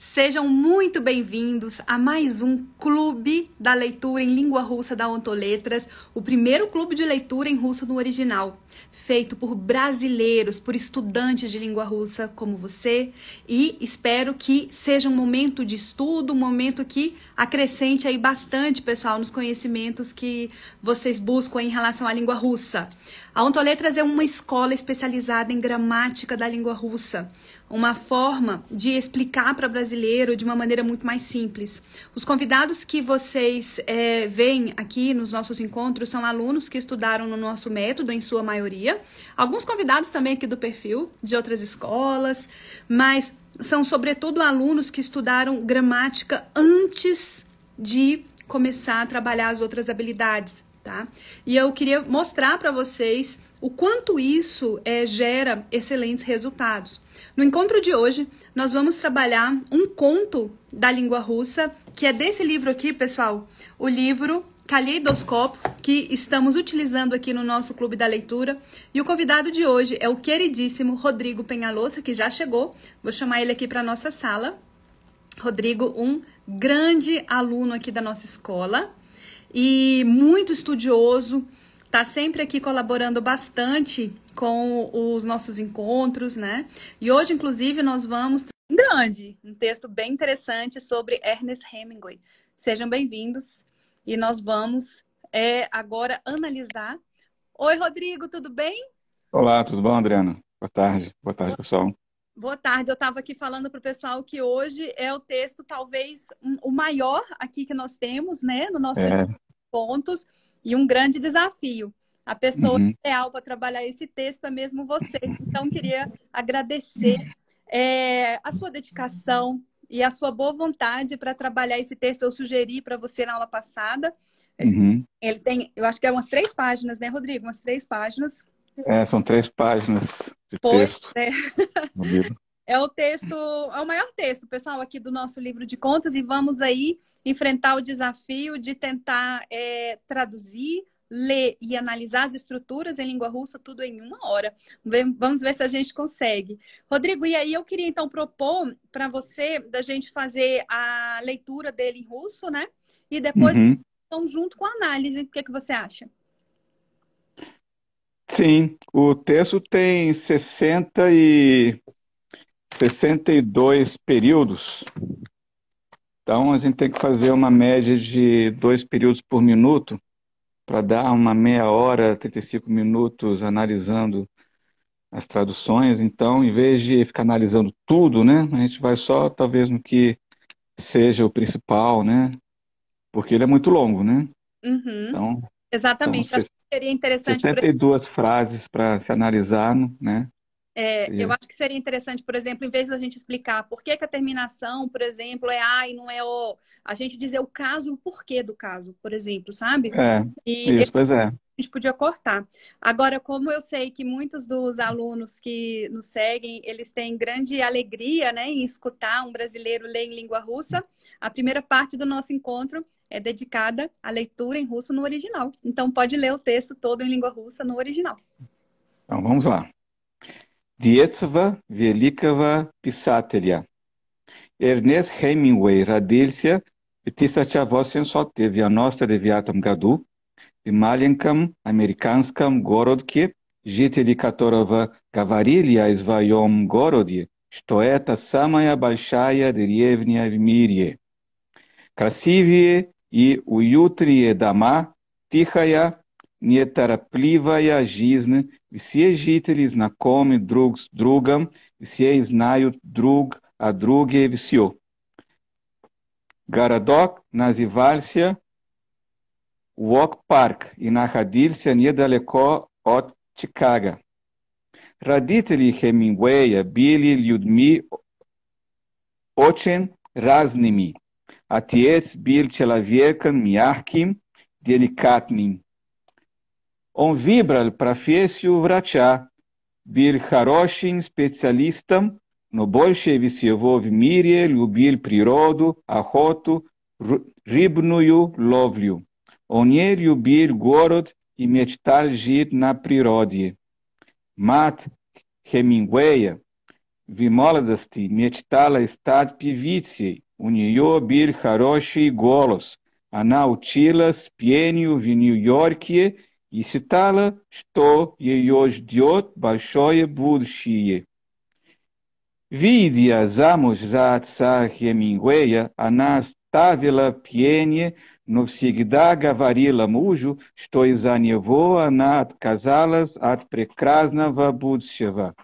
Sejam muito bem-vindos a mais um Clube da Leitura em Língua Russa da Ontoletras, o primeiro clube de leitura em russo no original, feito por brasileiros, por estudantes de língua russa como você, e espero que seja um momento de estudo, um momento que acrescente aí bastante, pessoal, nos conhecimentos que vocês buscam em relação à língua russa. A Ontoletras é uma escola especializada em gramática da língua russa uma forma de explicar para brasileiro de uma maneira muito mais simples. Os convidados que vocês é, veem aqui nos nossos encontros são alunos que estudaram no nosso método, em sua maioria. Alguns convidados também aqui do perfil, de outras escolas, mas são, sobretudo, alunos que estudaram gramática antes de começar a trabalhar as outras habilidades, tá? E eu queria mostrar para vocês o quanto isso é, gera excelentes resultados. No encontro de hoje, nós vamos trabalhar um conto da língua russa, que é desse livro aqui, pessoal, o livro Kaleidoscopo, que estamos utilizando aqui no nosso Clube da Leitura. E o convidado de hoje é o queridíssimo Rodrigo Penhalosa, que já chegou. Vou chamar ele aqui para a nossa sala. Rodrigo, um grande aluno aqui da nossa escola e muito estudioso, está sempre aqui colaborando bastante com os nossos encontros, né? E hoje, inclusive, nós vamos grande, um texto bem interessante sobre Ernest Hemingway. Sejam bem-vindos e nós vamos é, agora analisar. Oi, Rodrigo, tudo bem? Olá, tudo bom, Adriana? Boa tarde, boa tarde, pessoal. Boa tarde, eu estava aqui falando para o pessoal que hoje é o texto talvez um, o maior aqui que nós temos, né, no nosso é. pontos e um grande desafio a pessoa uhum. ideal para trabalhar esse texto é mesmo você. Então, queria agradecer é, a sua dedicação e a sua boa vontade para trabalhar esse texto. Eu sugeri para você na aula passada. Uhum. Ele tem, eu acho que é umas três páginas, né, Rodrigo? Umas três páginas. É, são três páginas de pois, texto. É. é o texto, é o maior texto, pessoal, aqui do nosso livro de contos, e vamos aí enfrentar o desafio de tentar é, traduzir ler e analisar as estruturas em língua russa tudo em uma hora. Vamos ver se a gente consegue. Rodrigo, e aí eu queria então propor para você da gente fazer a leitura dele em russo, né? E depois uhum. junto com a análise. O que, é que você acha? Sim, o texto tem 60 e 62 períodos. Então a gente tem que fazer uma média de dois períodos por minuto para dar uma meia hora, 35 minutos analisando as traduções. Então, em vez de ficar analisando tudo, né, a gente vai só talvez no que seja o principal, né? Porque ele é muito longo, né? Uhum. Então, Exatamente. Então, Acho que seria interessante. 72 pra... frases para se analisar, né? É, eu acho que seria interessante, por exemplo, em vez da gente explicar por que, que, a terminação, por exemplo, é A e não é O, a gente dizer o caso, o porquê do caso, por exemplo, sabe? É, e isso, pois é. A gente podia cortar. Agora, como eu sei que muitos dos alunos que nos seguem, eles têm grande alegria né, em escutar um brasileiro ler em língua russa, a primeira parte do nosso encontro é dedicada à leitura em russo no original. Então, pode ler o texto todo em língua russa no original. Então, vamos lá. детства великого писателя. Эрнест Хемингуэй родился в 1899 году в маленьком американском городке, жители которого говорили о своем городе, что это самая большая деревня в мире. Красивые и уютные дома, тихая, неторопливая жизнь все жители знакомы друг с другом, все знают друг о друге все. Городок назывался Уок-парк и находился недалеко от Чикаго. Родители Хемингуэя были людьми очень разными. Отец был человеком мягким, деликатным. On vibra pra fiesiu vratia, bir haroshin specialistam, no bolshevisi vov mirie ljubil prirodu, ahotu, ribnuju lovlju. On je gorod i mečtal žit na prirodie. Mat Hemingwaya, vimoladasti, mečtala stat pivici, unio bir haroši golos, anautilas, pienio, New Yorkie, и считала, что ее ждет большое будущее. Видя замуж за отца Хемингуэя, она ставила пение, но всегда говорила мужу, что из-за него она отказалась от прекрасного будущего.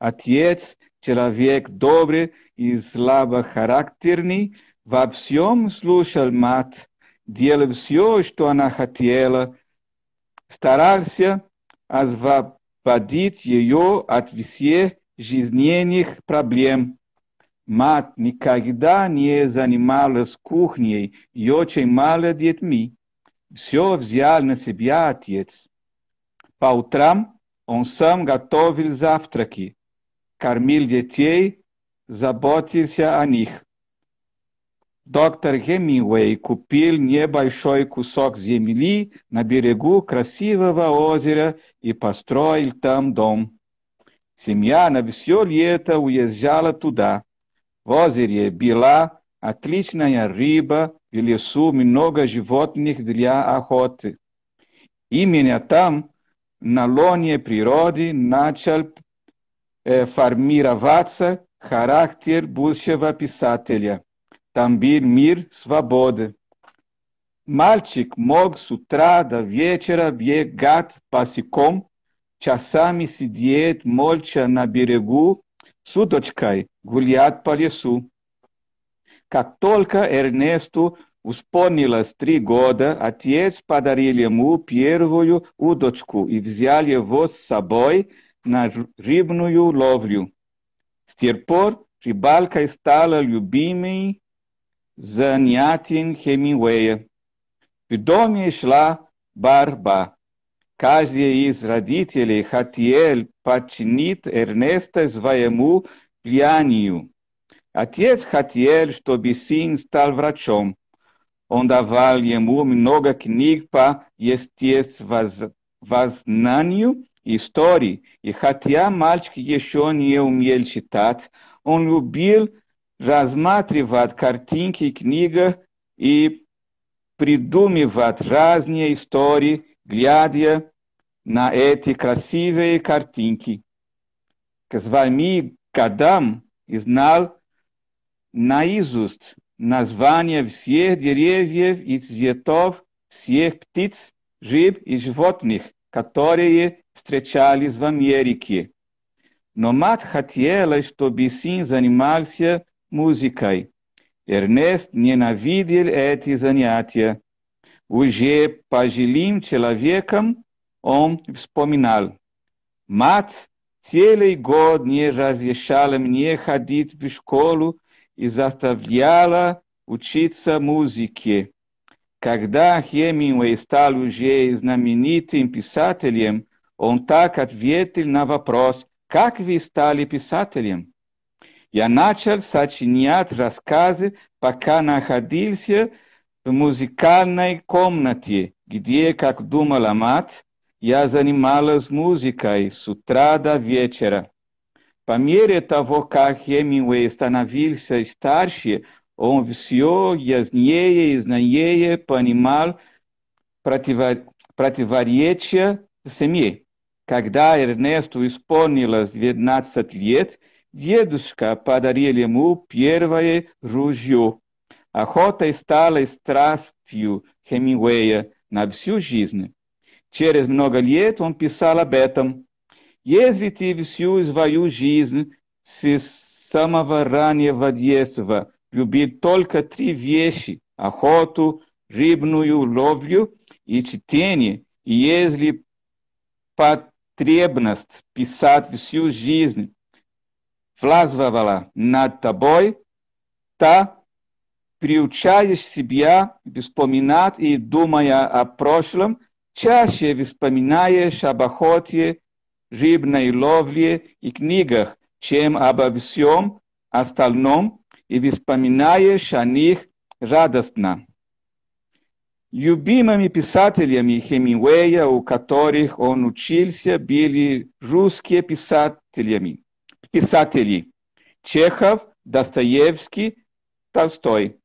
Отец, человек добрый и слабохарактерный, во всем слушал мать, делал все, что она хотела, старался освободить ее от всех жизненных проблем. Мать никогда не занималась кухней и очень мало детьми. Все взял на себя отец. По утрам он сам готовил завтраки, кормил детей, заботился о них. Доктор Гемингуэй купил небольшой кусок земли на берегу красивого озера и построил там дом. Семья на все лето уезжала туда. В озере была отличная рыба, в лесу много животных для охоты. Именно там, на лоне природы, начал э, формироваться характер будущего писателя tambir mir svobode. Мальчик мог с утра до вечера бегать босиком, часами сидеть молча на берегу, с удочкой гулять по лесу. Как только Эрнесту исполнилось три года, отец подарил ему первую удочку и взял его с собой на рыбную ловлю. С тех пор рыбалка стала любимой занятий Хемингуэя. В доме шла борьба. Каждый из родителей хотел подчинить Эрнеста своему влиянию. Отец хотел, чтобы сын стал врачом. Он давал ему много книг по естествознанию и истории, и хотя мальчик еще не умел читать, он любил рассматривать картинки и книга и придумывать разные истории, глядя на эти красивые картинки. К своим годам знал наизусть названия всех деревьев и цветов, всех птиц, рыб и животных, которые встречались в Америке. Но мать хотела, чтобы сын занимался музикой. Эрнест ненавидел эти занятия. Уже пожилым человеком он вспоминал. Мать целый год не разрешала мне ходить в школу и заставляла учиться музыке. Когда Хемингуэй стал уже знаменитым писателем, он так ответил на вопрос, как вы стали писателем? Я начал сочинять рассказы, пока находился в музыкальной комнате, где, как думала мать, я занималась музыкой с утра до вечера. По мере того, как Хемингуэй становился старше, он все яснее и знанее понимал противоречия в семье. Когда Эрнесту исполнилось 12 лет, Дедушка подарил ему первое ружье. Охота стала страстью Хемингуэя на всю жизнь. Через много лет он писал об этом. Если ты всю свою жизнь с самого раннего детства любил только три вещи – охоту, рыбную ловлю и чтение, и если потребность писать всю жизнь властвовала над тобой, та приучаешь себя вспоминать и, думая о прошлом, чаще вспоминаешь об охоте, рыбной ловле и книгах, чем обо всем остальном, и вспоминаешь о них радостно. Любимыми писателями Хемингуэя, у которых он учился, были русские писателями писателей Чехов, Достоевский, Толстой.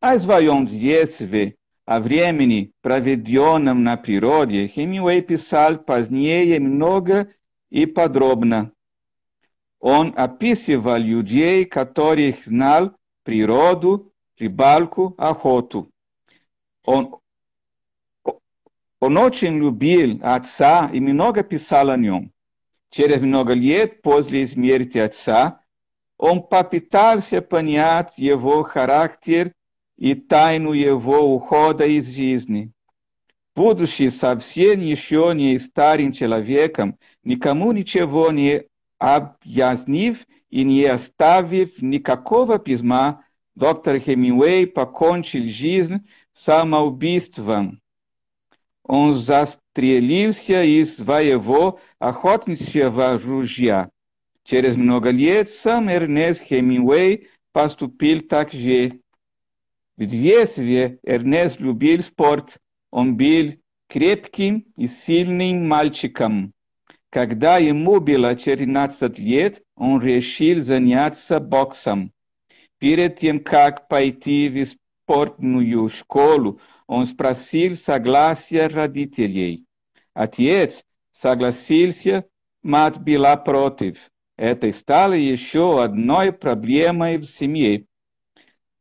As воем детстве о времени, проведенном на природе, Хемингуэй писал позднее много и подробно. Он описывал людей, которых знал природу, рыбалку, охоту. Он, он очень любил отца и много писал о нем через много лет после смерти отца, он попытался понять его характер и тайну его ухода из жизни. Будучи совсем еще не старым человеком, никому ничего не объяснив и не оставив никакого письма, доктор Хемингуэй покончил жизнь самоубийством. Он заст трелился из своего охотничьего ружья. Через много лет сам Эрнест Хемингуэй поступил так же. В детстве Эрнест любил спорт. Он был крепким и сильным мальчиком. Когда ему было 14 лет, он решил заняться боксом. Перед тем, как пойти в спортную школу, он спросил согласия родителей. Отец согласился, мать была против. Это стало еще одной проблемой в семье.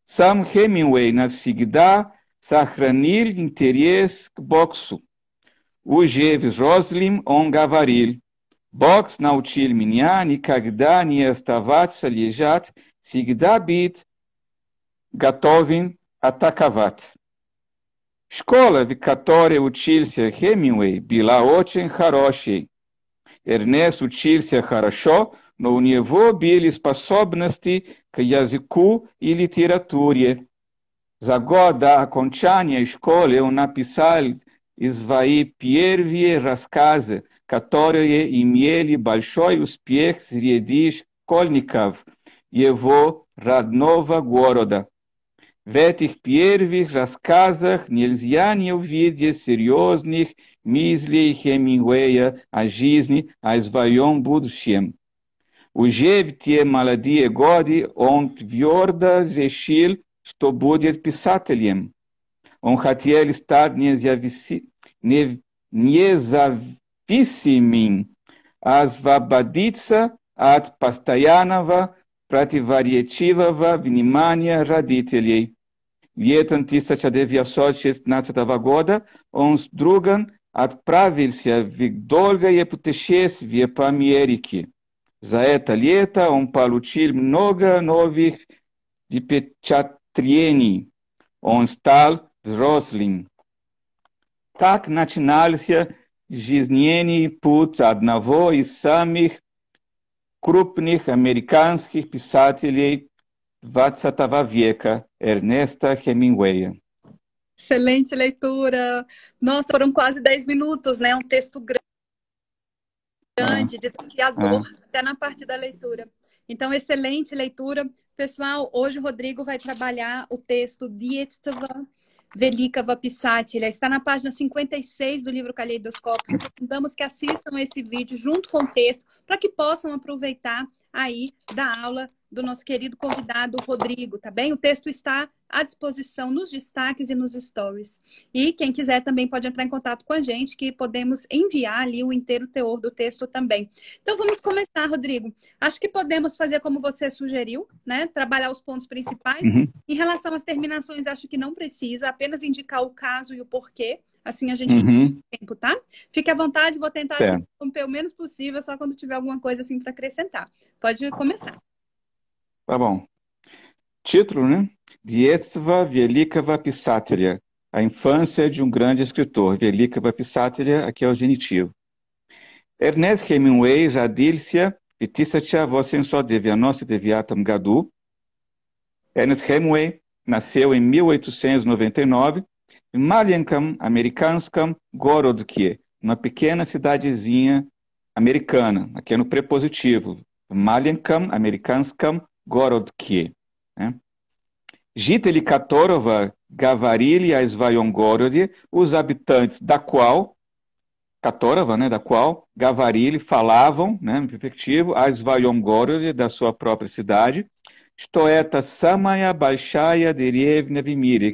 Сам Хемингуэй навсегда сохранил интерес к боксу. Уже в Жозлим он говорил, «Бокс научил меня никогда не оставаться лежать, всегда быть готовым атаковать». Школа, в которой учился Хемингуэй, была очень хорошей. Эрнест учился хорошо, но у него были способности к языку и литературе. За год до окончания школы он написал и свои первые рассказы, которые имели большой успех среди школьников его родного города. В этих первых рассказах нельзя не увидеть серьезных мыслей Хемингуэя о жизни, о своем будущем. Уже в те молодые годы он твердо решил, что будет писателем. Он хотел стать независимым, освободиться от постоянного противоречивого внимания родителей. 1916 года он с другом отправился в долгое путешествие по Америке. За это лето он получил много новых впечатлений. Он стал взрослым. Так начинался жизненный путь одного из самых крупных американских писателей Vatsa Tavavieca, Ernesta Hemingway. Excelente leitura. Nossa, foram quase 10 minutos, né? Um texto ah. grande, grande ah, desafiador, ah. até na parte da leitura. Então, excelente leitura. Pessoal, hoje o Rodrigo vai trabalhar o texto Dietstava Velikava Ele Está na página 56 do livro Caleidoscópio. Recomendamos que assistam esse vídeo junto com o texto para que possam aproveitar aí da aula do nosso querido convidado Rodrigo, tá bem? O texto está à disposição nos destaques e nos stories. E quem quiser também pode entrar em contato com a gente, que podemos enviar ali o inteiro teor do texto também. Então vamos começar, Rodrigo. Acho que podemos fazer como você sugeriu, né? Trabalhar os pontos principais. Uhum. Em relação às terminações, acho que não precisa, apenas indicar o caso e o porquê. Assim a gente uhum. tem tempo, tá? Fique à vontade, vou tentar interromper o menos possível, só quando tiver alguma coisa assim para acrescentar. Pode começar. Tá bom. Título, né? Dietsva Velikava Pissáteria. A infância de um grande escritor. Velikava Pissáteria, aqui é o genitivo. Ernest Hemingway, Radilcia, Vitisatya, Vossensó Devianossa Deviatam Gadu. Ernest Hemingway nasceu em 1899 em Malienkam, Americanskam, gorodkie, uma pequena cidadezinha americana, aqui é no prepositivo. Malyankam, Americanskam Gorodki. Né? Katorova которого говорили о своем os habitantes da qual, Katorova, né, da qual, Gavarili falavam, né, no perfectivo, о da sua própria cidade, Stoeta Samaya Baixaya большая деревня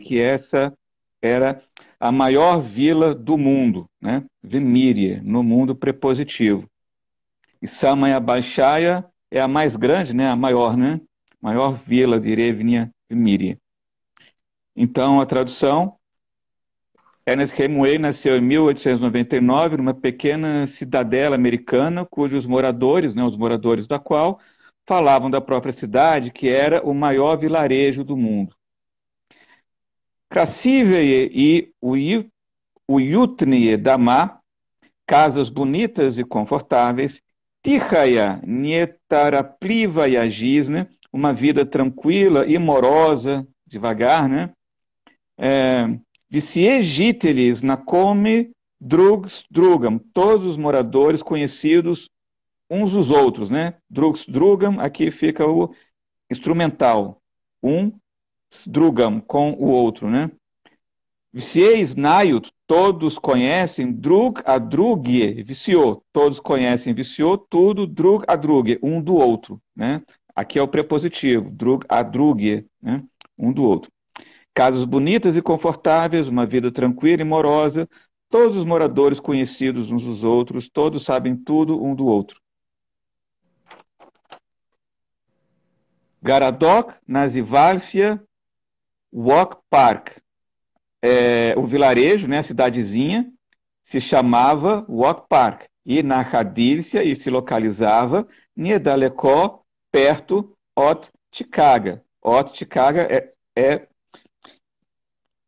que essa era a maior vila do mundo, né? no mundo prepositivo. E Samaya Baixaya, é a mais grande, né? a maior, né? Maior vila de e Miri. Então, a tradução. Ernest é Hemingway nasceu em 1899 numa pequena cidadela americana, cujos moradores, né, os moradores da qual, falavam da própria cidade, que era o maior vilarejo do mundo. Crassiveye e Uyutnie Damá, casas bonitas e confortáveis, Tihaya Nietaraprivayagis, né? uma vida tranquila e morosa, devagar, né? É, Vissiegíteles Nakome Drugs Drugam, todos os moradores conhecidos uns os outros, né? Drugs Drugam, aqui fica o instrumental, um Drugam com o outro, né? Viciês Nayut, todos conhecem, Drug a Drugye, viciou, todos conhecem, viciou, tudo, Drug a Drugye, um do outro, né? Aqui é o prepositivo, Drug a Drugye, né? Um do outro. Casas bonitas e confortáveis, uma vida tranquila e morosa, todos os moradores conhecidos uns dos outros, todos sabem tudo um do outro. Garadok, Nazivalsia, Walk Park, é, o vilarejo, né, a cidadezinha, se chamava Walk Park e na Radícia e se localizava Nidalecó, perto Ot Otticaga é, é,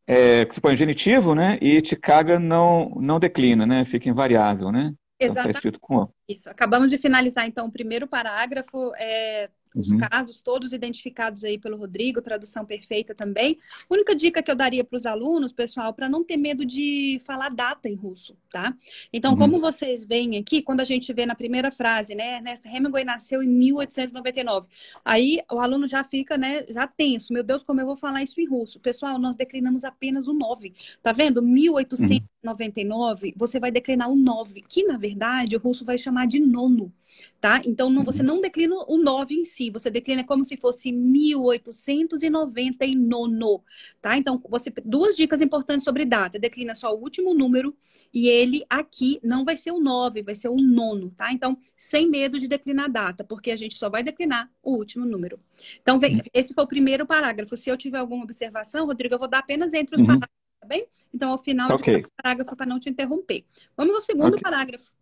é que se põe genitivo, né? E Ticaga não, não declina, né? Fica invariável, né? Exatamente. Então, tá Isso. Acabamos de finalizar, então, o primeiro parágrafo. É, os uhum. casos todos identificados aí pelo Rodrigo, tradução perfeita também. A única dica que eu daria para os alunos, pessoal, para não ter medo de falar data em russo, tá? Então, uhum. como vocês veem aqui, quando a gente vê na primeira frase, né, Ernest Hemingway nasceu em 1899. Aí o aluno já fica, né, já tenso. Meu Deus, como eu vou falar isso em russo? Pessoal, nós declinamos apenas o 9. Tá vendo? 1899, uhum. você vai declinar o 9, que na verdade o russo vai chamar de nono tá? Então não, você uhum. não declina o 9 em si, você declina como se fosse 1899, tá? Então você duas dicas importantes sobre data, declina só o último número e ele aqui não vai ser o 9, vai ser o nono, tá? Então sem medo de declinar a data, porque a gente só vai declinar o último número. Então vem, uhum. esse foi o primeiro parágrafo. Se eu tiver alguma observação, Rodrigo, eu vou dar apenas entre os uhum. parágrafos, tá bem? Então, ao final okay. de cada parágrafo, para não te interromper. Vamos ao segundo okay. parágrafo.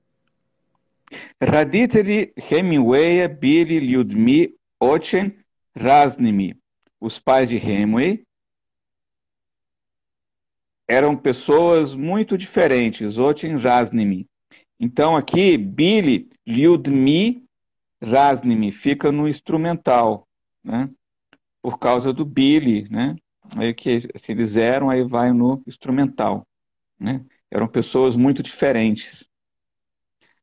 Родители Хемингуэя были людьми очень разными. Os pais de Hemingway eram pessoas muito diferentes, очень разными. Então aqui, Billy, Людми, разными fica no instrumental, né? Por causa do Billy, né? Aí que se eles eram, aí vai no instrumental, né? Eram pessoas muito diferentes.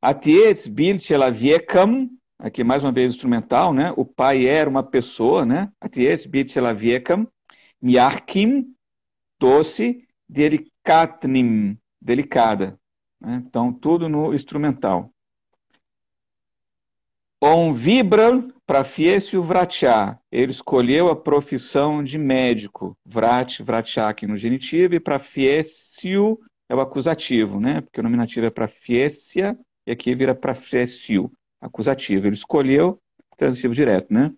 Atietz Birchela Viekam, aqui mais uma vez instrumental, né? O pai era uma pessoa, né? Atietz Birchela Viekam, Miarkim, doce, delicatnim, delicada. Né? Então, tudo no instrumental. On vibram fiesiu vratia. Ele escolheu a profissão de médico. Vrat, vratia aqui no genitivo e fiesiu é o acusativo, né? Porque o nominativo é fiesia e aqui vira para Fressil, acusativo. Ele escolheu transitivo direto, né?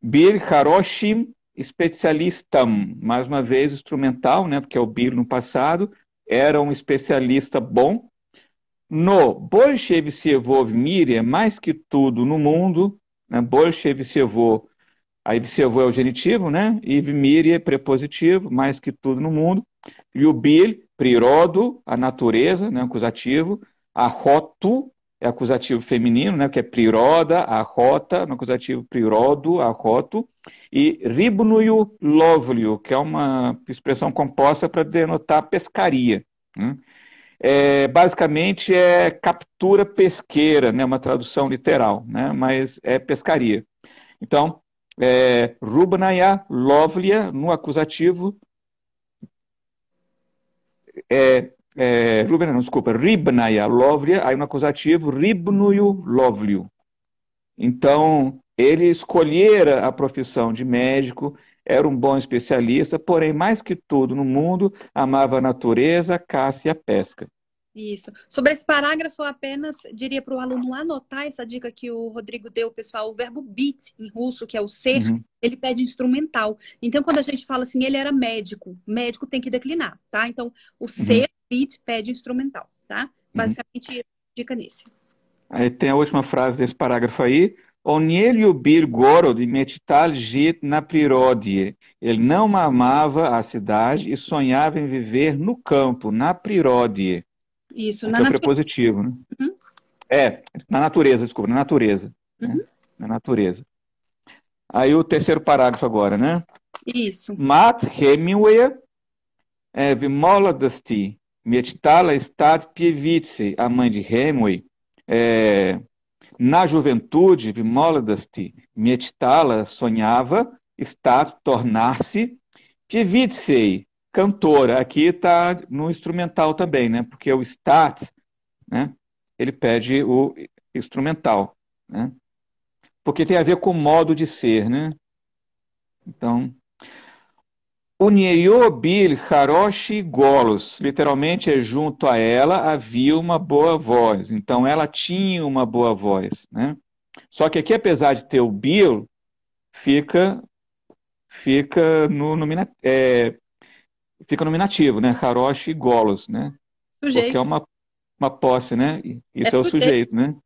Bir Haroshim especialistam, mais uma vez instrumental, né? Porque é o bir no passado, era um especialista bom. No Bolshevsevo Miria, é mais que tudo no mundo, né? Bolshevsevo, aí Vsevo é o genitivo, né? E Miria é prepositivo, mais que tudo no mundo. E o bir, prirodo, a natureza, né? Acusativo arroto é acusativo feminino, né, que é priroda, arrota, no é acusativo prirodo, arroto, e ribnuio lovlio, que é uma expressão composta para denotar pescaria. Né? É, basicamente é captura pesqueira, né, uma tradução literal, né, mas é pescaria. Então, é, Rubanaya Lovlia, no acusativo, é é, Ruben, não, desculpa, ribnaya lovria, aí no acusativo, ribnuio lovliu. Então, ele escolhera a profissão de médico, era um bom especialista, porém, mais que tudo no mundo, amava a natureza, a caça e a pesca. Isso. Sobre esse parágrafo, eu apenas diria para o aluno anotar essa dica que o Rodrigo deu, pessoal. O verbo bit em russo, que é o ser, uhum. ele pede instrumental. Então, quando a gente fala assim, ele era médico, médico tem que declinar, tá? Então, o uhum. ser beat pede instrumental, tá? Uhum. Basicamente, uhum. dica nesse. Aí tem a última frase desse parágrafo aí. Onelio bir gorod meditar na prirodie. Ele não amava a cidade e sonhava em viver no campo, na prirodie. Isso, na é natureza. prepositivo, né? Uhum. É, na natureza, desculpa, na natureza. Né? Uhum. Né? Na natureza. Aí o terceiro parágrafo agora, né? Isso. Matt Hemingway é, eh, Dusty. Miettala Stad Pievitze, a mãe de Hemingway, é, na juventude, Vimoladasti, Miettala sonhava estar, tornar-se Pievitze, cantora. Aqui está no instrumental também, né? Porque o stat, né? Ele pede o instrumental, né? Porque tem a ver com o modo de ser, né? Então, Unieiobil Haroshi Golos, literalmente é junto a ela havia uma boa voz. Então ela tinha uma boa voz, né? Só que aqui apesar de ter o bil, fica fica no, no é, fica nominativo, né? Haroshi Golos, né? Sujeito. Porque é uma uma posse, né? É isso é, é o sujeito, né?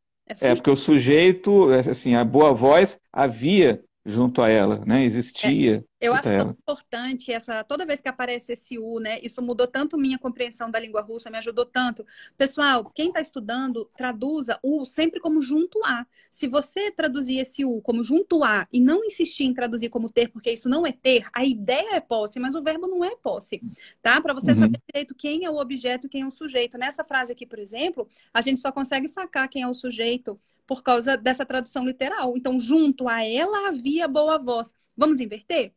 É, é, porque o sujeito, é, assim, a boa voz havia junto a ela, né? Existia. É, eu acho tão importante essa toda vez que aparece esse U, né? Isso mudou tanto minha compreensão da língua russa, me ajudou tanto. Pessoal, quem está estudando, traduza U sempre como junto a. Se você traduzir esse U como junto a e não insistir em traduzir como ter, porque isso não é ter, a ideia é posse, mas o verbo não é posse, tá? Para você uhum. saber direito quem é o objeto, e quem é o sujeito. Nessa frase aqui, por exemplo, a gente só consegue sacar quem é o sujeito por causa dessa tradução literal. Então, junto a ela havia boa voz. Vamos inverter?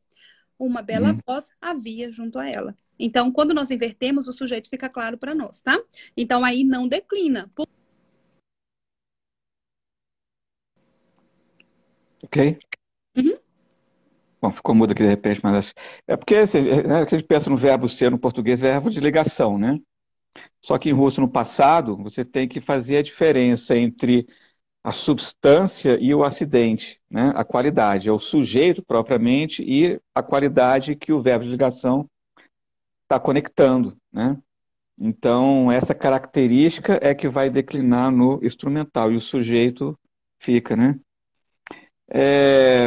Uma bela hum. voz havia junto a ela. Então, quando nós invertemos, o sujeito fica claro para nós, tá? Então, aí não declina. Ok. Uhum. Bom, ficou mudo aqui de repente, mas acho... É porque assim, é, né, a gente pensa no verbo ser no português, é verbo de ligação, né? Só que em russo, no passado, você tem que fazer a diferença entre a substância e o acidente, né? a qualidade, é o sujeito propriamente e a qualidade que o verbo de ligação está conectando. Né? Então, essa característica é que vai declinar no instrumental e o sujeito fica. Né? É...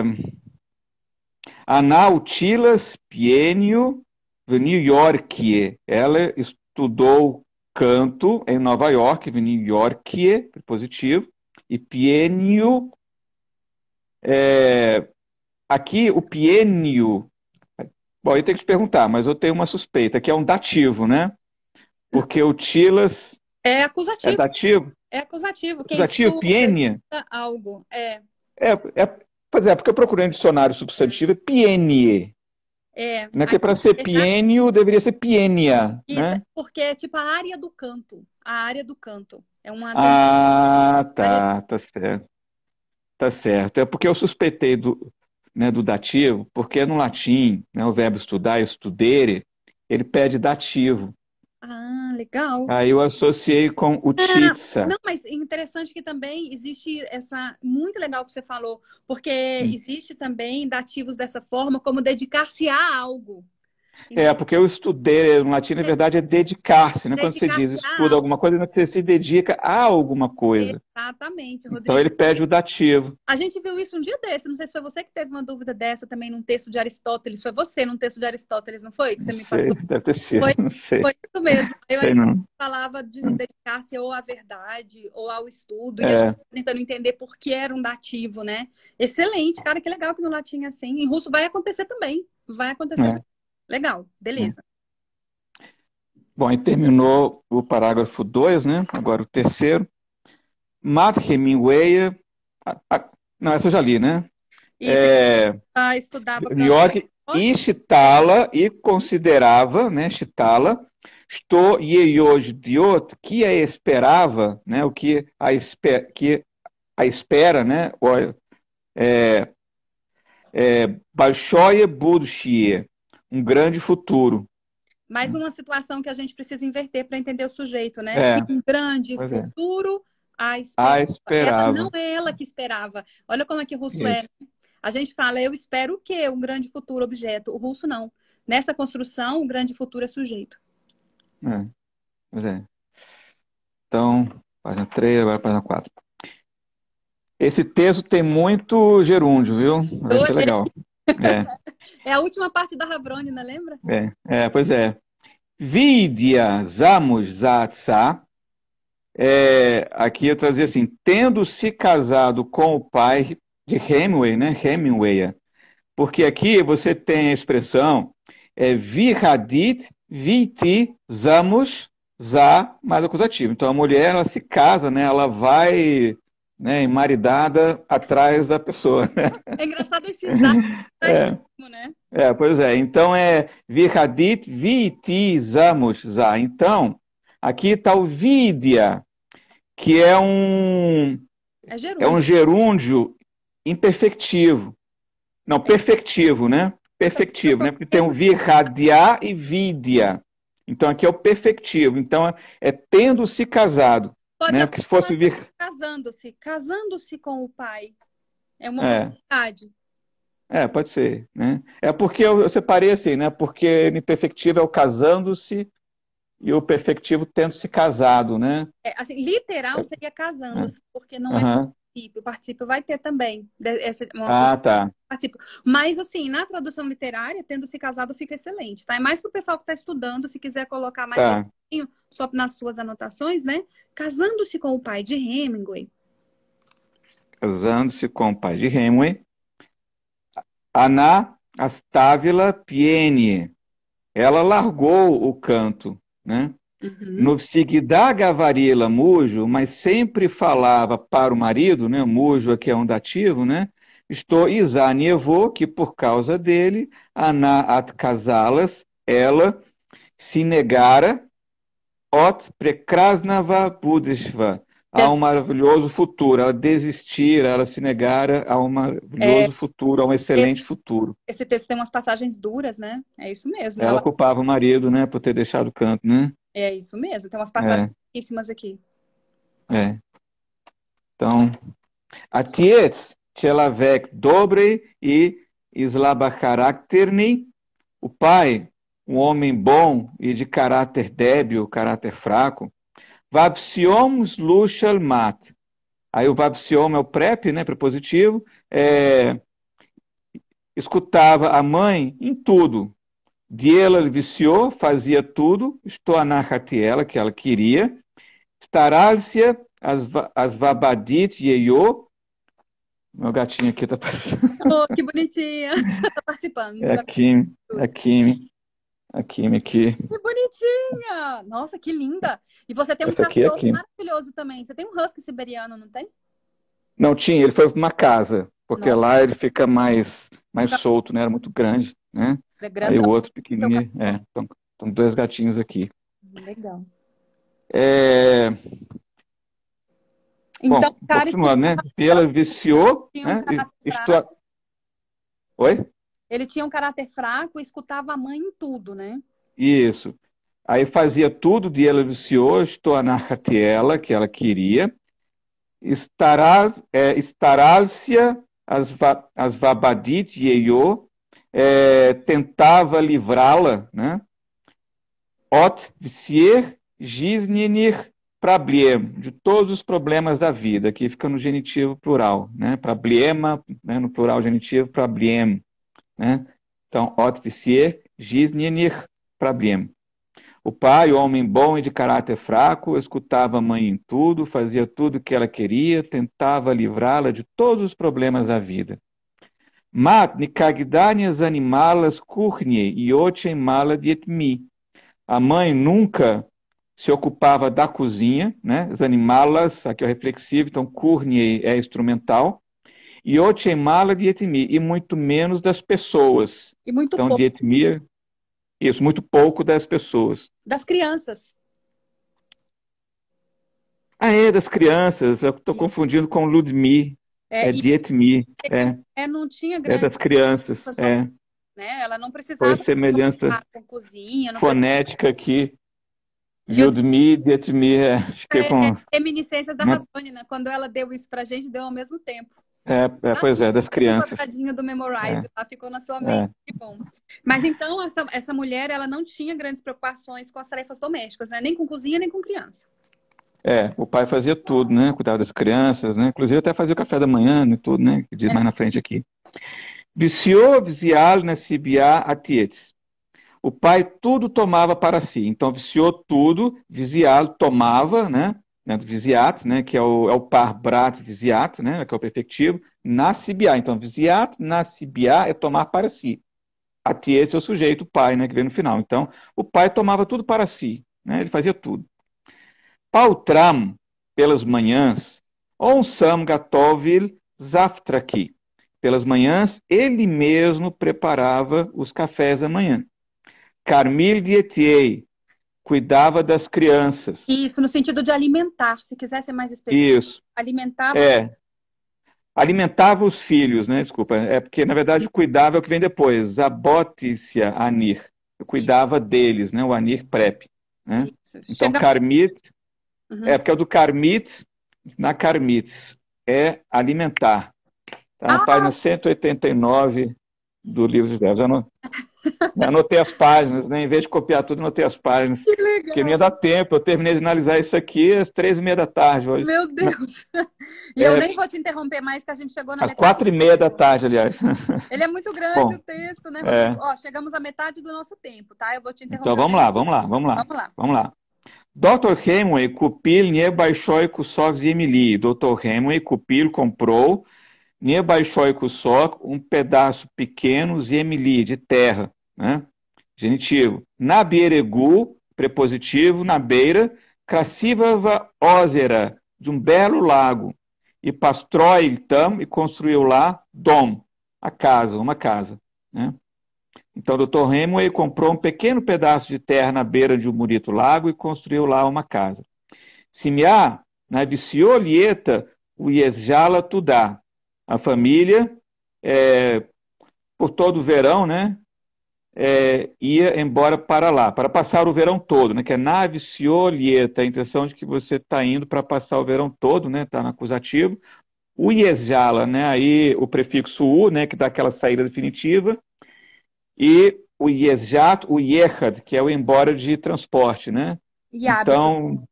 Anautilas Pienio New York. Ela estudou canto em Nova York, New York, positivo e piênio. É, aqui, o piênio. Bom, eu tenho que te perguntar, mas eu tenho uma suspeita, que é um dativo, né? Porque o Tilas. É acusativo. É dativo? É acusativo. Quem é acusativo, piênia? Algo, é. É, é. Pois é, porque eu procurei um dicionário substantivo, é pienie. É, né, que é para ser é, piênio deveria ser piênia. Isso, né? porque é tipo a área do canto. A área do canto. É uma. Ah, tá, tá certo. Tá certo. É porque eu suspeitei do, né, do dativo, porque no latim, né, o verbo estudar, estudere, ele pede dativo. Ah, legal. Aí eu associei com o ah, titsa. não, mas interessante que também existe essa. Muito legal que você falou, porque hum. existe também dativos dessa forma, como dedicar-se a algo. É, porque eu estudei, no latim, na é. verdade, é dedicar-se, né? Quando você diz ah. estuda alguma coisa, você se dedica a alguma coisa. Exatamente, então, Rodrigo. Então ele pede o dativo. A gente viu isso um dia desse, não sei se foi você que teve uma dúvida dessa também num texto de Aristóteles, foi você num texto de Aristóteles, não foi? Que você não me sei, passou. Deve ter sido, foi, não sei. Foi isso mesmo. Eu sei, falava de dedicar-se ou à verdade, ou ao estudo, é. e a é. gente tentando entender por que era um dativo, né? Excelente, cara, que legal que no latim é assim. Em russo vai acontecer também. Vai acontecer é. Legal, beleza. Bom, e terminou o parágrafo 2, né? Agora o terceiro. Matt Hemingway. A, a, não, essa eu já li, né? Isso, é, estudava. New York e Chitala e considerava, né? Chitala. Estou e hoje de outro que a esperava, né? O que a espera, que a espera, né? Olha, é, é, Baixoia Budshie um grande futuro. Mais uma situação que a gente precisa inverter para entender o sujeito, né? É. Um grande pois é. futuro é. a esperava. esperava. Ela, não é ela que esperava. Olha como é que o russo Isso. é. A gente fala, eu espero o quê? Um grande futuro objeto. O russo não. Nessa construção, o um grande futuro é sujeito. É. Pois é. Então, página 3, agora página 4. Esse texto tem muito gerúndio, viu? Vai ser legal. É. é a última parte da Ravrone, não né, lembra? É, é pois é. Vidya Zamos Zatsa. É, aqui eu trazia assim: tendo se casado com o pai de Hemingway, né? Hemingway. Porque aqui você tem a expressão é, Vihadit Viti Zamos Za mais acusativo. Então a mulher ela se casa, né? Ela vai né, e maridada atrás da pessoa. Né? É engraçado esse é. né? É, pois é. Então é vihadit vitizamos za. Então, aqui está o vidya, que é um é, gerúndio. é um gerúndio imperfectivo. Não, perfectivo, né? Perfectivo, né? Porque tem um vihadya e vidya. Então aqui é o perfectivo. Então é tendo se casado pode né? se fosse vir... Casando-se, casando-se com o pai. É uma é. possibilidade. É, pode ser, né? É porque eu, eu separei assim, né? Porque no perfectivo é o casando-se e o perfectivo tendo se casado, né? É, assim, literal seria casando-se, é. porque não uhum. é participe. O participe vai ter também. Essa, ah, tá. Participe. Mas, assim, na tradução literária, tendo se casado fica excelente, tá? É mais pro pessoal que está estudando, se quiser colocar mais tá. um pouquinho, só nas suas anotações, né? Casando-se com o pai de Hemingway. Casando-se com o pai de Hemingway. Ana Astávila Piene. Ela largou o canto, né? Uhum. No Psigdá Varila Mujo, mas sempre falava para o marido, né? Mujo aqui é um dativo, né? Estou Isanievo, que por causa dele, Aná at casalas, ela se negara, ot prekrasnava pudishva, a um maravilhoso futuro. Ela desistira, ela se negara a um maravilhoso é, futuro, a um excelente esse, futuro. Esse texto tem umas passagens duras, né? É isso mesmo. Ela, ela... culpava o marido, né, por ter deixado o canto, né? É isso mesmo, tem umas é. passagens é. aqui. É. Então, atiets, chelavek dobre e islaba caracterni. O pai, um homem bom e de caráter débil, caráter fraco. Vapsiomus luxal mat. Aí o vapsiom é o prep, né, prepositivo. É, escutava a mãe em tudo, ele viciou, fazia tudo, estornar Hatiela, que ela queria. as vabadit Yeiô. Meu gatinho aqui está passando. Oh, que bonitinha. Está participando. É a tá Kim, é a Kim. A Kim aqui. Que bonitinha! Nossa, que linda! E você tem um é cachorro é maravilhoso também. Você tem um husky siberiano, não tem? Não tinha, ele foi para uma casa, porque Nossa. lá ele fica mais, mais solto, né? Era muito grande, né? Grandão. É Aí o outro pequenininho. É, estão, dois gatinhos aqui. Legal. É... Então, Bom, cara, continuando, né? Pela viciou, né? um né? Oi? Ele tinha um caráter fraco e escutava a mãe em tudo, né? Isso. Aí fazia tudo de ela viciou, estornar a ela, que ela queria. Estarás, é, estarás as, va, as vabadit yeiô, é, tentava livrá-la, né? Ot vsier gisnenir problem, de todos os problemas da vida, que fica no genitivo plural, né? Problema, né? no plural genitivo, problem, né? Então, ot vsier gisnenir problem. O pai, homem bom e de caráter fraco, escutava a mãe em tudo, fazia tudo o que ela queria, tentava livrá-la de todos os problemas da vida. Mat nikagdanias animalas kurnie iochem mala dietmi. A mãe nunca se ocupava da cozinha, né? As animalas, aqui é o reflexivo, então kurnie é instrumental. Iochem mala dietmi, e muito menos das pessoas. E muito então, pouco. dietmia, é isso, muito pouco das pessoas. Das crianças. Ah, é, das crianças. Eu estou confundindo com Ludmi, é, é Diet Me. É, é, não tinha é grande. É das crianças. é. Né? Ela não precisava. Por semelhança com cozinha, fonética aqui. Yudmi, Dietmi, é, é, é, a É, da uma... Né? Ravônia, né? quando ela deu isso pra gente, deu ao mesmo tempo. É, é pois é, das crianças. Um do Memorize, é. ficou na sua é. mente, é. que bom. Mas então, essa, essa mulher, ela não tinha grandes preocupações com as tarefas domésticas, né? Nem com cozinha, nem com criança. É, o pai fazia tudo, né? Cuidava das crianças, né? Inclusive até fazia o café da manhã e né? tudo, né? Que diz é. mais na frente aqui. Viciou viciá-lo na né? Sibiá O pai tudo tomava para si. Então, viciou tudo, viziá tomava, né? né, visiato, né, que é o, é o par brat visiato, né, que é o perfectivo, nascibiá. Então, visiato, nascibiá é tomar para si. Atietes é o sujeito, o pai, né, que vem no final. Então, o pai tomava tudo para si, né, ele fazia tudo. Pautram pelas manhãs, Onsam Gatovil Zaftraki. Pelas manhãs, ele mesmo preparava os cafés da manhã. Carmil Dietier cuidava das crianças. Isso, no sentido de alimentar, se quiser ser mais específico. Isso. Alimentava. É. Alimentava os filhos, né? Desculpa. É porque, na verdade, cuidava é o que vem depois. Zabotícia Anir. Eu cuidava Isso. deles, né? O Anir Prep. Né? Então, Carmil é, uhum. É, porque é do Carmit, na Carmit, é alimentar. Está tá na ah. página 189 do livro de Deus. Eu, não... anotei as páginas, né? Em vez de copiar tudo, anotei as páginas. Que legal. Porque não ia dar tempo. Eu terminei de analisar isso aqui às três e meia da tarde hoje. Meu Deus! E é... eu nem vou te interromper mais, que a gente chegou na metade. Às quatro e meia da tarde, aliás. Ele é muito grande Bom, o texto, né, é... Ó, chegamos à metade do nosso tempo, tá? Eu vou te então interromper. Então vamos lá, vamos lá, vamos lá. Vamos lá. Vamos lá. Dr. Hemway, Cupil, nie baixou Kusok Zemili. Dr. Hemway, Cupil comprou, nie baixou Kusok, um pedaço pequeno Zemili, de terra, né? genitivo. Na Bieregu, prepositivo, na beira, Crassivava ósera de um belo lago. E pastrói tam e construiu lá dom, a casa, uma casa. Né? Então, o Dr. Hemingway comprou um pequeno pedaço de terra na beira de um bonito lago e construiu lá uma casa. Simiá, na né, Viciolieta, o Iesjala Tudá. A família, é, por todo o verão, né, é, ia embora para lá, para passar o verão todo, né, que é na Viciolieta, a intenção de que você está indo para passar o verão todo, né, está no acusativo. O Iesjala, né, aí o prefixo U, né, que dá aquela saída definitiva, e o yezjat, o Yehad, que é o embora de transporte, né? Yab. Então,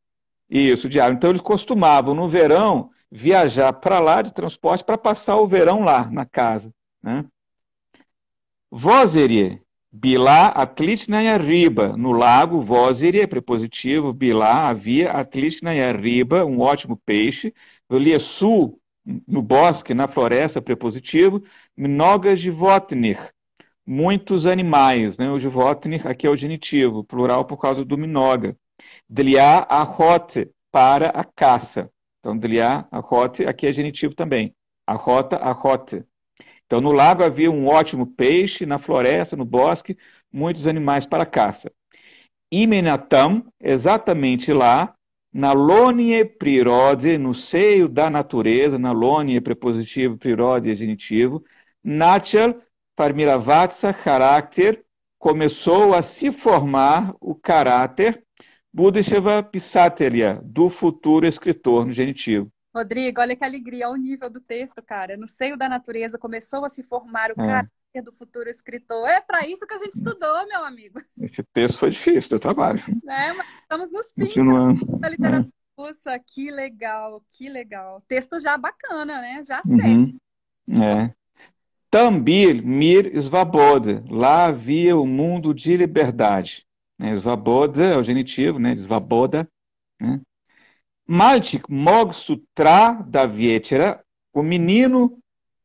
isso, diabo. Então eles costumavam, no verão, viajar para lá de transporte para passar o verão lá, na casa. Né? Bilá, Atlitna e Arriba, no lago, Vozerie, prepositivo, Bilá, havia Atlitna e Arriba, um ótimo peixe, Liesu, no bosque, na floresta, prepositivo, minogas de Votnir, muitos animais, né? O Juvotnir aqui é o genitivo, plural por causa do minoga. dliá a rote, para a caça. Então, dliá a rote, aqui é genitivo também. A rota, a rote. Então, no lago havia um ótimo peixe, na floresta, no bosque, muitos animais para caça. Imenatam, exatamente lá, na lonie prirode, no seio da natureza, na lonie, prepositivo, prirode, genitivo, natural Parmiravatsa caráter começou a se formar o caráter Budhisheva Pisatelia, do futuro escritor no genitivo. Rodrigo, olha que alegria, olha o nível do texto, cara. No seio da natureza começou a se formar o é. caráter do futuro escritor. É para isso que a gente estudou, meu amigo. Esse texto foi difícil, deu trabalho. É, mas estamos nos pingos da literatura é. russa. Que legal, que legal. Texto já bacana, né? Já uhum. sei. Uhum. É. Tambir Mir Svaboda. Lá havia o mundo de liberdade. Né? Svaboda é o genitivo, né? Svaboda. Né? Maltik Mog Sutra da Vietira. O menino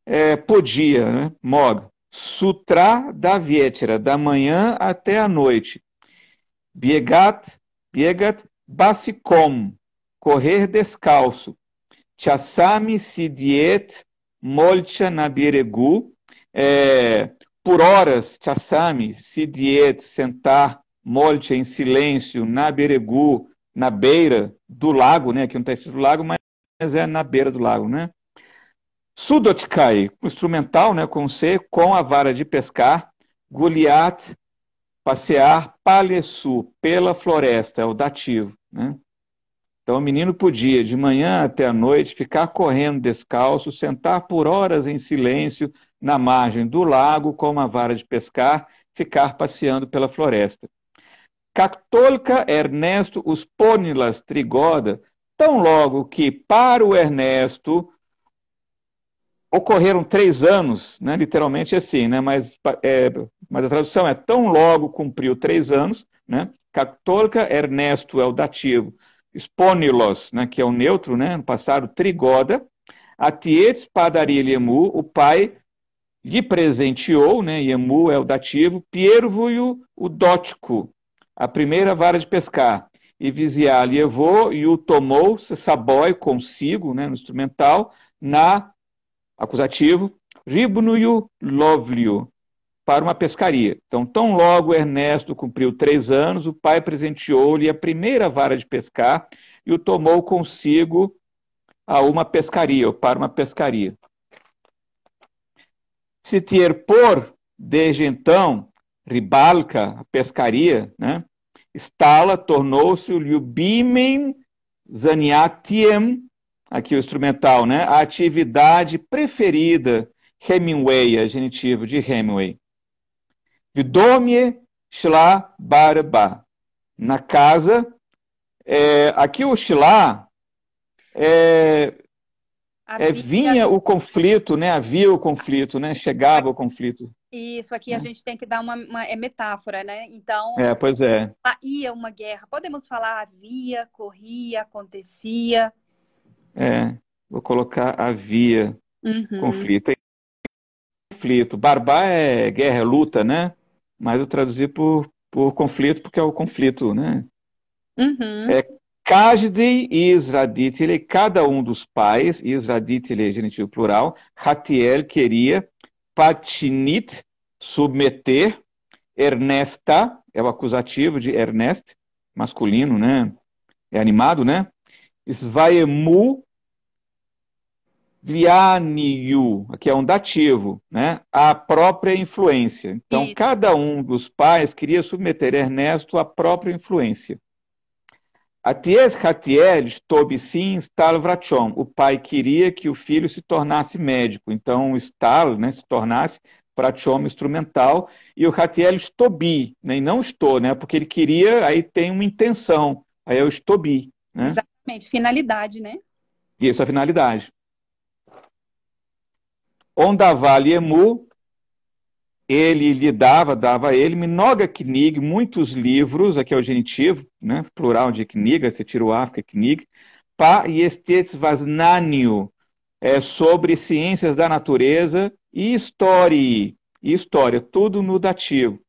é, podia, né? Mog. Sutra da Vietira, da manhã até a noite. Biegat, Biegat Basikom. Correr descalço. Chassami Sidiet Molcha Nabiregu, é, por horas, Chassami, Sidiet, sentar, Molcha em silêncio, Nabiregu, na beira do lago, né? Aqui não está escrito lago, mas é na beira do lago, né? Sudotkai, instrumental, né? Com C, com a vara de pescar. Goliat, passear. Palesu, pela floresta, é o dativo, né? Então o menino podia, de manhã até a noite, ficar correndo descalço, sentar por horas em silêncio na margem do lago com uma vara de pescar, ficar passeando pela floresta. Cactolca Ernesto Uspônilas Trigoda, tão logo que para o Ernesto ocorreram três anos, né, literalmente assim, né, mas, é, mas a tradução é tão logo cumpriu três anos, né, Cactolca Ernesto é o dativo, Sponilos, né, que é o neutro, né, no passado, Trigoda, a Tietes padaria Iemu, o pai lhe presenteou, né, Iemu é o dativo, Piervuio, o dótico, a primeira vara de pescar, e Viziar levou e o tomou, se Sabói, consigo, né, no instrumental, na acusativo, Ribnuio Lovlio, para uma pescaria. Então, tão logo Ernesto cumpriu três anos, o pai presenteou-lhe a primeira vara de pescar e o tomou consigo a uma pescaria, ou para uma pescaria. Se Tierpor, desde então, ribalca, a pescaria, né? Stala tornou-se o Ljubimem Zaniatiem, aqui o instrumental, né? A atividade preferida Hemingway, a genitivo de Hemingway. Vidomie Shla Barba. Na casa. É, aqui o Shla é, é, vinha o conflito, né? Havia o conflito, né? Chegava o conflito. Isso, aqui a é. gente tem que dar uma, uma é metáfora, né? Então, é, pois é. ia uma guerra. Podemos falar havia, corria, acontecia. É, vou colocar havia uhum. conflito. Conflito. barba é guerra, é luta, né? mas eu traduzi por, por conflito, porque é o conflito, né? Uhum. É Kajdi e Israditile, cada um dos pais, Israditile é genitivo plural, Hatiel queria, Patinit, submeter, Ernesta, é o acusativo de Ernest, masculino, né? É animado, né? Svaemu, Vianiu, que é um dativo, né? A própria influência. Então, Isso. cada um dos pais queria submeter Ernesto à própria influência. Aties sim Tobsin Stalvrachon. O pai queria que o filho se tornasse médico, então o Stal né, se tornasse Vrachon instrumental, e o Hatielis Tobi, né, e não estou, né, porque ele queria, aí tem uma intenção, aí é o Stobi. Né? Exatamente, finalidade, né? Isso, a finalidade. Ondaval e Emu, ele lhe dava, dava a ele, Minoga Knig, muitos livros, aqui é o genitivo, né, plural de Knig, você tira o África Knig, Pa e Estetes Vasnanio, é, sobre ciências da natureza e história, e história, tudo no dativo.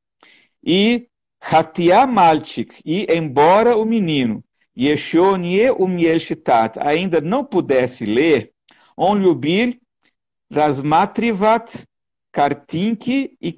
E Hatia Maltik, e embora o menino, Yeshonie Umielchitat, ainda não pudesse ler, Onlyubil Rasmatrivat Matrivat, Kartink e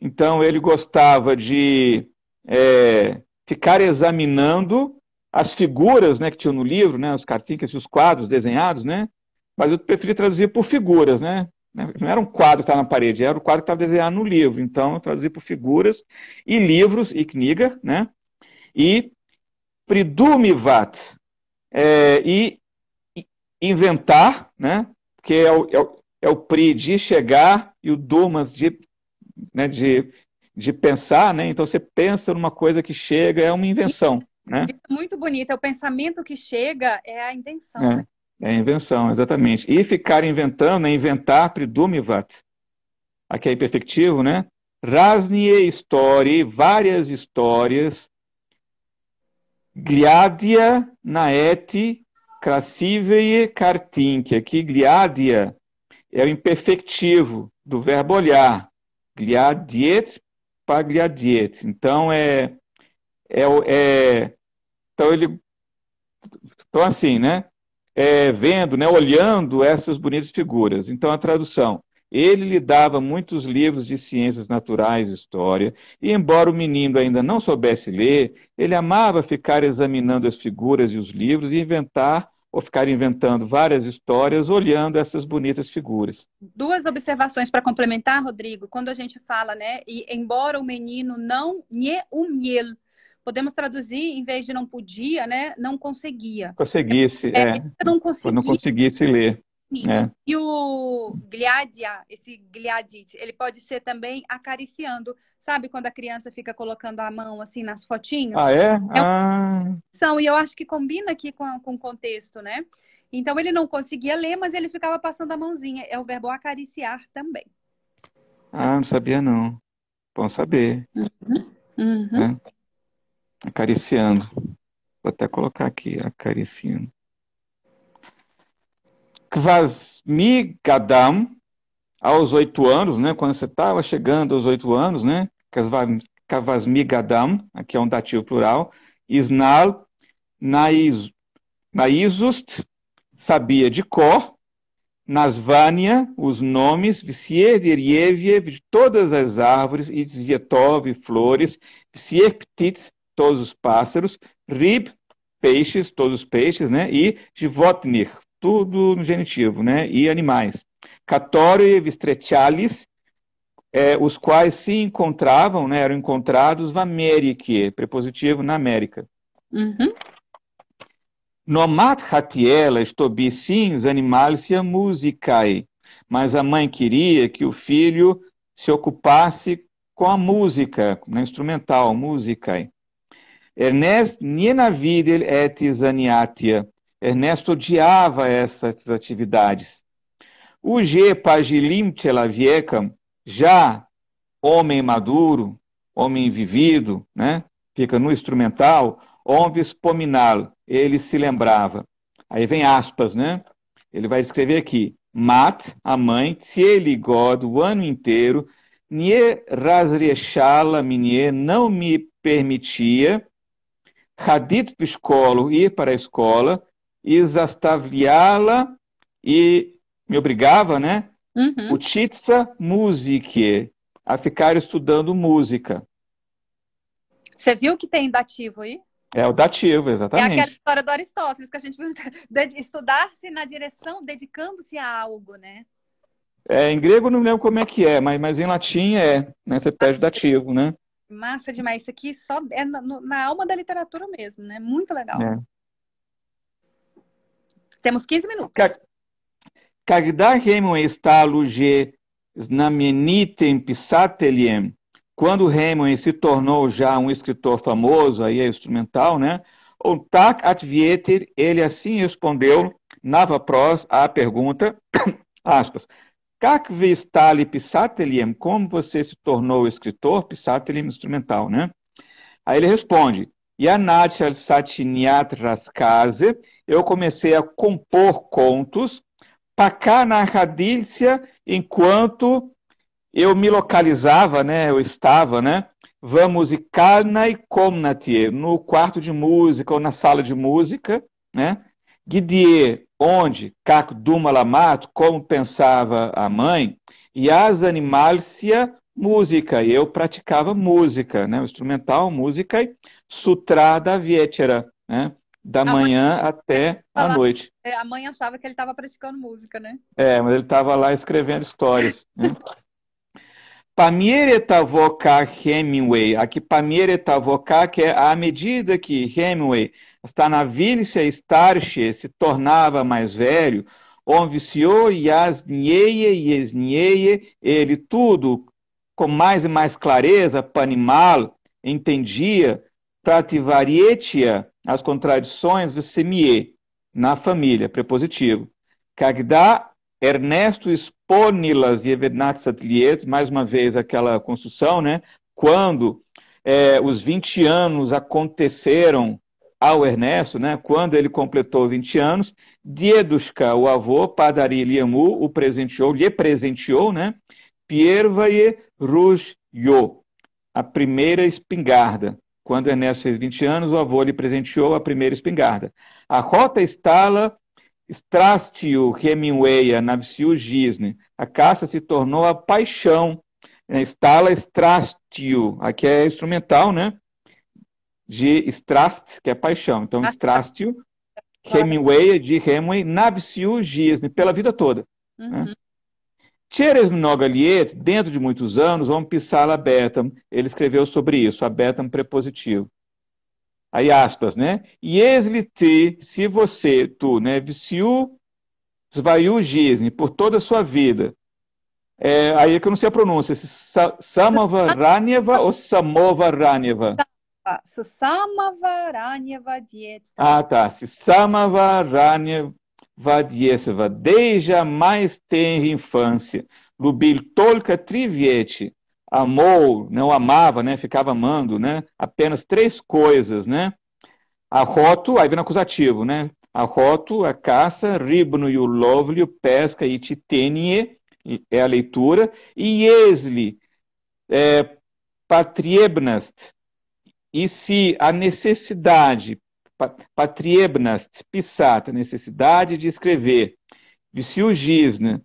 Então, ele gostava de é, ficar examinando as figuras né, que tinham no livro, né, os cartinhas e os quadros desenhados, né? Mas eu preferi traduzir por figuras, né? Não era um quadro que estava na parede, era o um quadro que estava desenhado no livro. Então, eu traduzi por figuras e livros e Kniga, né? E Pridumivat é, e inventar, né? porque é o, é o, é o PRI de chegar e o Dumas de, né, de, de pensar, né? Então você pensa numa coisa que chega, é uma invenção. Né? É muito bonito, é o pensamento que chega, é a invenção. É, né? é a invenção, exatamente. E ficar inventando é inventar pridumivat, aqui é imperfectivo, né? Rasnie história, várias histórias, gliadia Naeti. Crassiveie Kartink, Aqui, gliadia é o imperfectivo do verbo olhar. Gliadiet pagliadiet. Então, é, é, é então ele então assim né é, vendo né olhando essas bonitas figuras então a tradução ele lhe dava muitos livros de ciências naturais e história e embora o menino ainda não soubesse ler ele amava ficar examinando as figuras e os livros e inventar ou ficar inventando várias histórias olhando essas bonitas figuras. Duas observações para complementar, Rodrigo. Quando a gente fala, né, e embora o menino não nie o podemos traduzir em vez de não podia, né, não conseguia. Conseguisse, é. é. Não, conseguia. não conseguisse ler. É. E o gliadia, esse gliadit, ele pode ser também acariciando. Sabe quando a criança fica colocando a mão assim nas fotinhos? Ah, é? é ah. São, e eu acho que combina aqui com, com o contexto, né? Então ele não conseguia ler, mas ele ficava passando a mãozinha. É o verbo acariciar também. Ah, não sabia não. Bom saber. Uhum. Né? Uhum. Acariciando. Vou até colocar aqui, acariciando. Kvasmigadam, aos oito anos, né? Quando você estava chegando aos oito anos, né? Kavasmigadam, aqui é um dativo plural, Isnal Naizust, sabia de cor, Nasvânia, os nomes, Vissier de de todas as árvores, e Zvietov, flores, Vissier Ptits, todos os pássaros, Rib, peixes, todos os peixes, né? E Givotnir, tudo no genitivo, né? E animais. Catório e é, os quais se encontravam, né, eram encontrados na América, prepositivo na América. Uhum. Nomat ratiela estobicins animalia musicae. Mas a mãe queria que o filho se ocupasse com a música, né, na instrumental, música. Ernest nienavidel é etis zaniatia, Ernesto odiava essas atividades. O G. Pagilim Telaviecam já homem maduro, homem vivido, né? fica no instrumental, onvis pominal, ele se lembrava. Aí vem aspas, né? Ele vai escrever aqui, mat, a mãe, ele God, o ano inteiro, nie razriechala minhe, não me permitia, hadit piscolo, ir para a escola, isastavliala, e me obrigava, né? Uhum. Utitsa música a ficar estudando música. Você viu que tem dativo aí? É o dativo, exatamente. É aquela história do Aristóteles que a gente viu, estudar-se na direção, dedicando-se a algo, né? É, em grego não lembro como é que é, mas, mas em latim é, né? Você pede dativo, né? Massa demais, isso aqui só é na, na alma da literatura mesmo, né? Muito legal. É. Temos 15 minutos. Когда Hammond está a Luger Znamenitem quando Hammond se tornou já um escritor famoso, aí é instrumental, né? O Tak Atvieter, ele assim respondeu, Nava Pros, à pergunta, aspas, Kak Vistali Psateliem, como você se tornou escritor? Psateliem instrumental, né? Aí ele responde, Yanatchal Satiniat Raskaze, eu comecei a compor contos Pacar na Radícia, enquanto eu me localizava, né, eu estava, né, vamos e na comnatie, no quarto de música ou na sala de música, né, Guidier, onde Caco Duma Lamato, como pensava a mãe, e as animalcia música, e eu praticava música, né, o instrumental, música, e sutrada vietera, né, da a manhã mãe... até a noite. É, a mãe achava que ele estava praticando música, né? É, mas ele estava lá escrevendo histórias. Né? Pamire Tavoca Hemingway. Aqui, Pamire Tavoca, que é à medida que Hemingway está na Vilnice Starche, se tornava mais velho, onviciou e Yesnieje, ele tudo com mais e mais clareza, Panimal, entendia, Prativarietia, as contradições VCME na família, prepositivo. Cagdá, Ernesto Esponilas e Evernats mais uma vez aquela construção, né? Quando é, os 20 anos aconteceram ao Ernesto, né? Quando ele completou 20 anos, Diedushka, o avô, Padari Liamu, o presenteou, lhe presenteou, né? Piervaye Rujyo, a primeira espingarda. Quando Ernesto fez 20 anos, o avô lhe presenteou a primeira espingarda. A rota estala, Strastio Hemingway, Navsiu Gisne. A caça se tornou a paixão. É, estala Strastio, aqui é instrumental, né? De Strast, que é paixão. Então, ah. Strastio, Hemingway, de Hemingway, Navsiu Gisne, pela vida toda. Uhum. Né? Thierry Nogaliet, dentro de muitos anos, vamos pisar a Betam. Ele escreveu sobre isso, a Betam prepositivo. Aí aspas, né? E esli te, se você, tu, né? Viciu svaiu gizne, por toda a sua vida. É, aí é que eu não sei a pronúncia, se sa, Samavaranieva ou Samovaranieva? Samavaranieva dieta. Ah, tá. Se Samavaranieva Vadiesva, desde a mais tenra infância, lubil tolca triviete, amou, não amava, né? Ficava amando, né? Apenas três coisas, né? A roto, aí vem no acusativo, né? A roto, a caça, ribno e o lovlio, pesca e titenie, é a leitura, e esli, é, patriebnast, e se a necessidade Patriebnast, pissata, necessidade de escrever. Visilgisne, né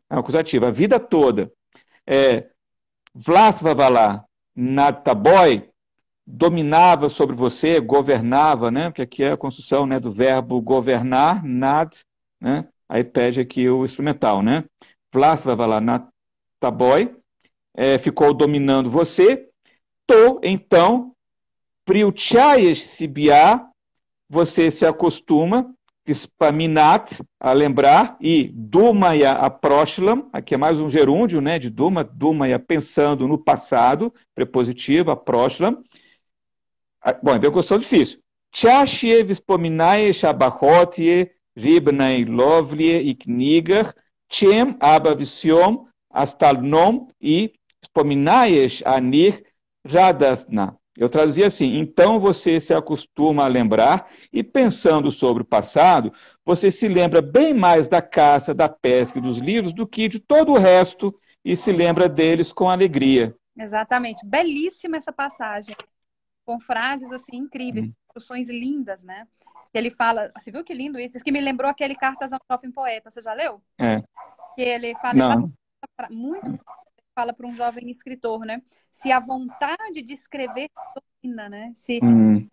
é a vida toda. É, Vlasvavala, Nataboy, dominava sobre você, governava, né? Porque aqui é a construção né, do verbo governar, nad, né? Aí pede aqui o instrumental, né? Vlasvavala, Nataboy, é, ficou dominando você. To, então, priutiaes Sibiá, você se acostuma, spaminat, a lembrar, e dumaya a proshlam, aqui é mais um gerúndio, né, de duma, dumaya pensando no passado, prepositiva, proshlam. Bom, deu então é questão difícil. Tchashiev spominae shabachotie ribnai lovlie iknigar tchem abavisiom astalnom e spominaesh anir radasna. Eu traduzia assim: então você se acostuma a lembrar e pensando sobre o passado, você se lembra bem mais da caça, da pesca e dos livros do que de todo o resto e se lembra deles com alegria. Exatamente. Belíssima essa passagem. Com frases assim incríveis, uhum. construções lindas, né? Que ele fala, você viu que lindo isso? Isso que me lembrou aquele Cartas ao Jovem Poeta, você já leu? É. Que ele fala Não. muito fala para um jovem escritor, né? Se a vontade de escrever é domina, né? Se... Hum,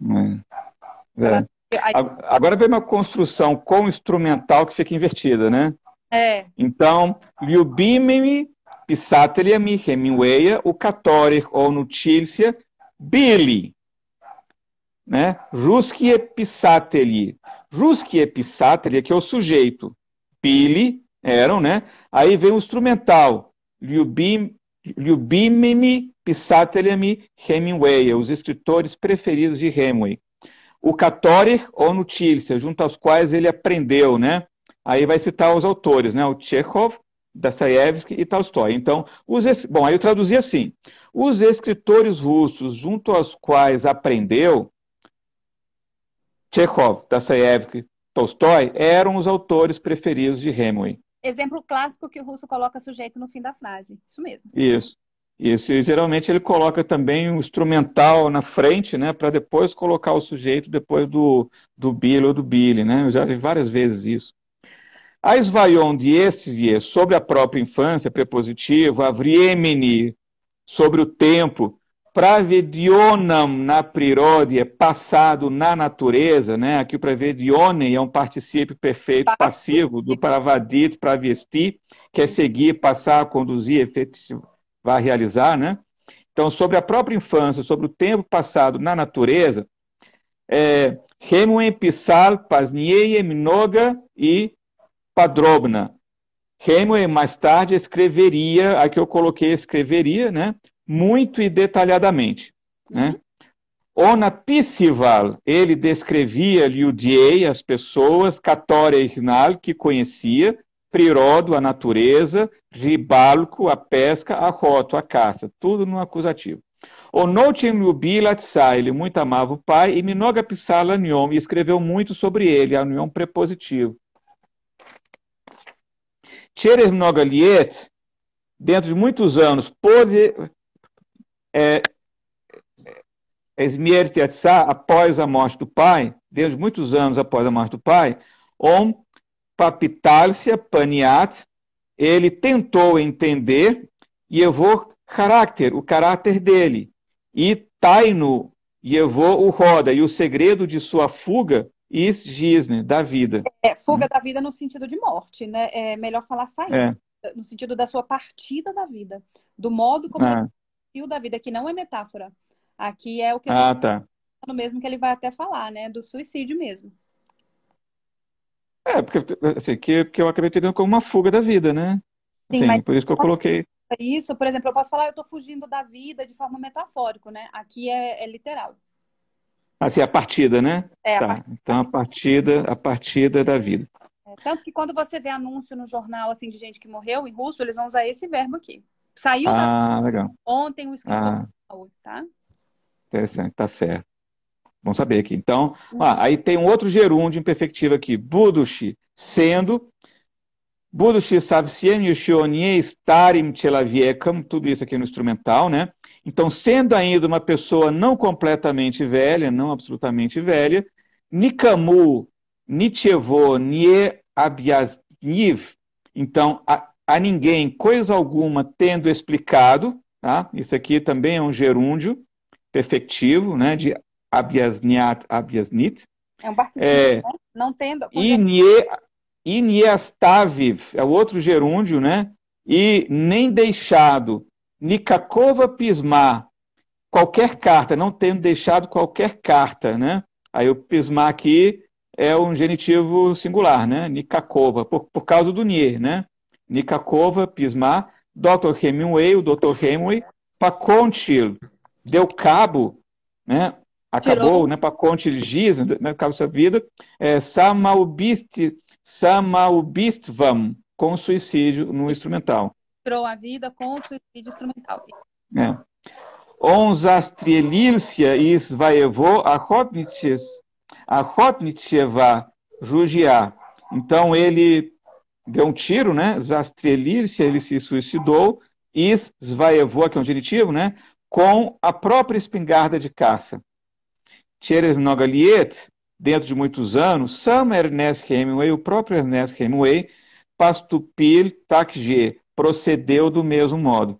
É. é. Agora vem uma construção com instrumental que fica invertida, né? É. Então, liubimimi psatelemi hemiweia o catóric ou nutícia bili. Né? Ruskie psateli. Ruskie é que é o sujeito. Bili eram, né? Aí vem o instrumental. Liubim Ljubimimi Pisatelemi Hemingway, é os escritores preferidos de Hemingway. O Katorir ou Nutilsia, junto aos quais ele aprendeu, né? Aí vai citar os autores, né? O Chekhov, Dostoiévski e Tolstói. Então, os, bom, aí eu traduzi assim: os escritores russos junto aos quais aprendeu Chekhov, Dostoiévski, Tolstói eram os autores preferidos de Hemingway exemplo clássico que o russo coloca sujeito no fim da frase. Isso mesmo. Isso. Isso, e geralmente ele coloca também o um instrumental na frente, né, para depois colocar o sujeito depois do, do Billy ou do Billy, né, eu já vi várias vezes isso. A esvaion de esse sobre a própria infância, prepositivo, a vriemini, sobre o tempo, pravedionam na prirode é passado na natureza, né? Aqui o pravedione é um particípio perfeito tá. passivo do pravadito, pravesti, que é seguir, passar, conduzir, efetivar, realizar, né? Então, sobre a própria infância, sobre o tempo passado na natureza, é Remuem Pisal, Pazniei Minoga e Padrobna. Remuem mais tarde escreveria, aqui eu coloquei escreveria, né? muito e detalhadamente. Né? Uhum. Ona Piscival, ele descrevia Liudiei, as pessoas, Catória e Rinal, que conhecia, Prirodo, a natureza, Ribalco, a pesca, a roto, a caça, tudo no acusativo. Onotim Lubi ele muito amava o pai, e Minoga Pissala e escreveu muito sobre ele, a Nyom prepositivo. Cherer minoga Liet, dentro de muitos anos, pôde é, Esmier Tetzá, após a morte do pai, desde muitos anos após a morte do pai, Om Papitarsia Paniat, ele tentou entender e levou caráter, o caráter dele. E Taino levou o roda e o segredo de sua fuga is gisne, da vida. É, fuga hum. da vida no sentido de morte, né? É melhor falar saída. É. No sentido da sua partida da vida, do modo como é. ele desafio da vida, que não é metáfora. Aqui é o que ah, tá. tá. mesmo que ele vai até falar, né? Do suicídio mesmo. É, porque, assim, que, que eu acabei tendo como uma fuga da vida, né? Sim, assim, mas... por isso que eu coloquei. Isso, por exemplo, eu posso falar, eu estou fugindo da vida de forma metafórica, né? Aqui é, é literal. Assim, a partida, né? É, tá. a partida. Então, a partida, a partida da vida. É, tanto que quando você vê anúncio no jornal, assim, de gente que morreu em russo, eles vão usar esse verbo aqui. Saiu ah, ah, da... ontem o escritório, ah. tá? Interessante, tá certo. Vamos saber aqui. Então, uhum. ah, aí tem um outro gerúndio imperfectivo aqui. Budushi, sendo. Budushi savsien yushionie starim telaviekam. É tudo isso aqui no instrumental, né? Então, sendo ainda uma pessoa não completamente velha, não absolutamente velha, Nikamu, Nichevo, Nie Abiasniv. Então, a, a ninguém coisa alguma tendo explicado, tá? Isso aqui também é um gerúndio perfectivo, né? De abiasniat, abiasnit. É um participio, é, né? não tendo. iniestaviv é o outro gerúndio, né? E nem deixado, nikakova pismar, qualquer carta, não tendo deixado qualquer carta, né? Aí o pismar aqui é um genitivo singular, né? Nikakova, por, por causa do nier, né? Nikakova, Pismar, Dr. Hemingway, o Dr. Hemingway, Pacontil, deu cabo, né? Acabou, Tirou. né? Pacontil Giz, né? cabo sua vida, é, Samaubistvam, com suicídio no instrumental. Tirou a vida com suicídio instrumental. É. Onzastrielilcia e Svaevo Ahotnicheva Jugiá. Então ele deu um tiro, né? zastrelir se ele se suicidou, e Svaevo, que é um genitivo, né? Com a própria espingarda de caça. Nogaliet, dentro de muitos anos, Sam Ernest Hemingway, o próprio Ernest Hemingway, Pastupil Takje, procedeu do mesmo modo.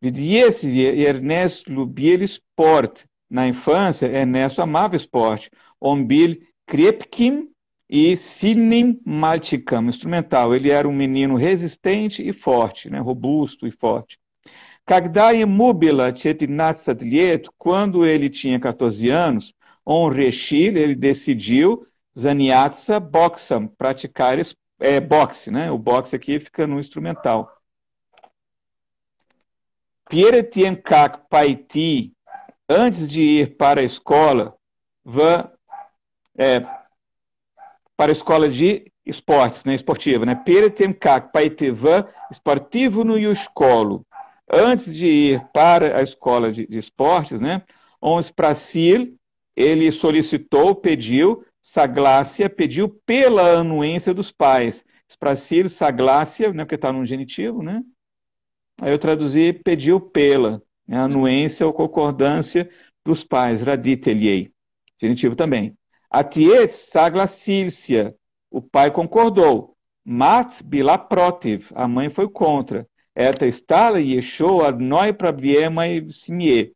Vidiesse Ernest Lubiel Sport. Na infância, Ernesto amava esporte. Ombil Krepkin e Cinematicam, instrumental. Ele era um menino resistente e forte, né? robusto e forte. Kagdai Mubila Chetinat Sadliet, quando ele tinha 14 anos, Onreshil, ele decidiu Zaniatsa Boxam, praticar é, boxe, né? O boxe aqui fica no instrumental. Tienkak Paiti, antes de ir para a escola, van, é, para a escola de esportes, né, esportiva, né? kak paitevã Esportivo e Escolo. Antes de ir para a escola de, de esportes, né, Ons Prasil, ele solicitou, pediu, Saglácia pediu pela anuência dos pais. Prasil, Saglácia, né, porque está no genitivo, né? Aí eu traduzi pediu pela, né, anuência ou concordância dos pais, raditeliei. Genitivo também. Atiet saglassilcia. O pai concordou. Mat bila protiv. A mãe foi contra. Eta stala arnoi para prabiema e simie.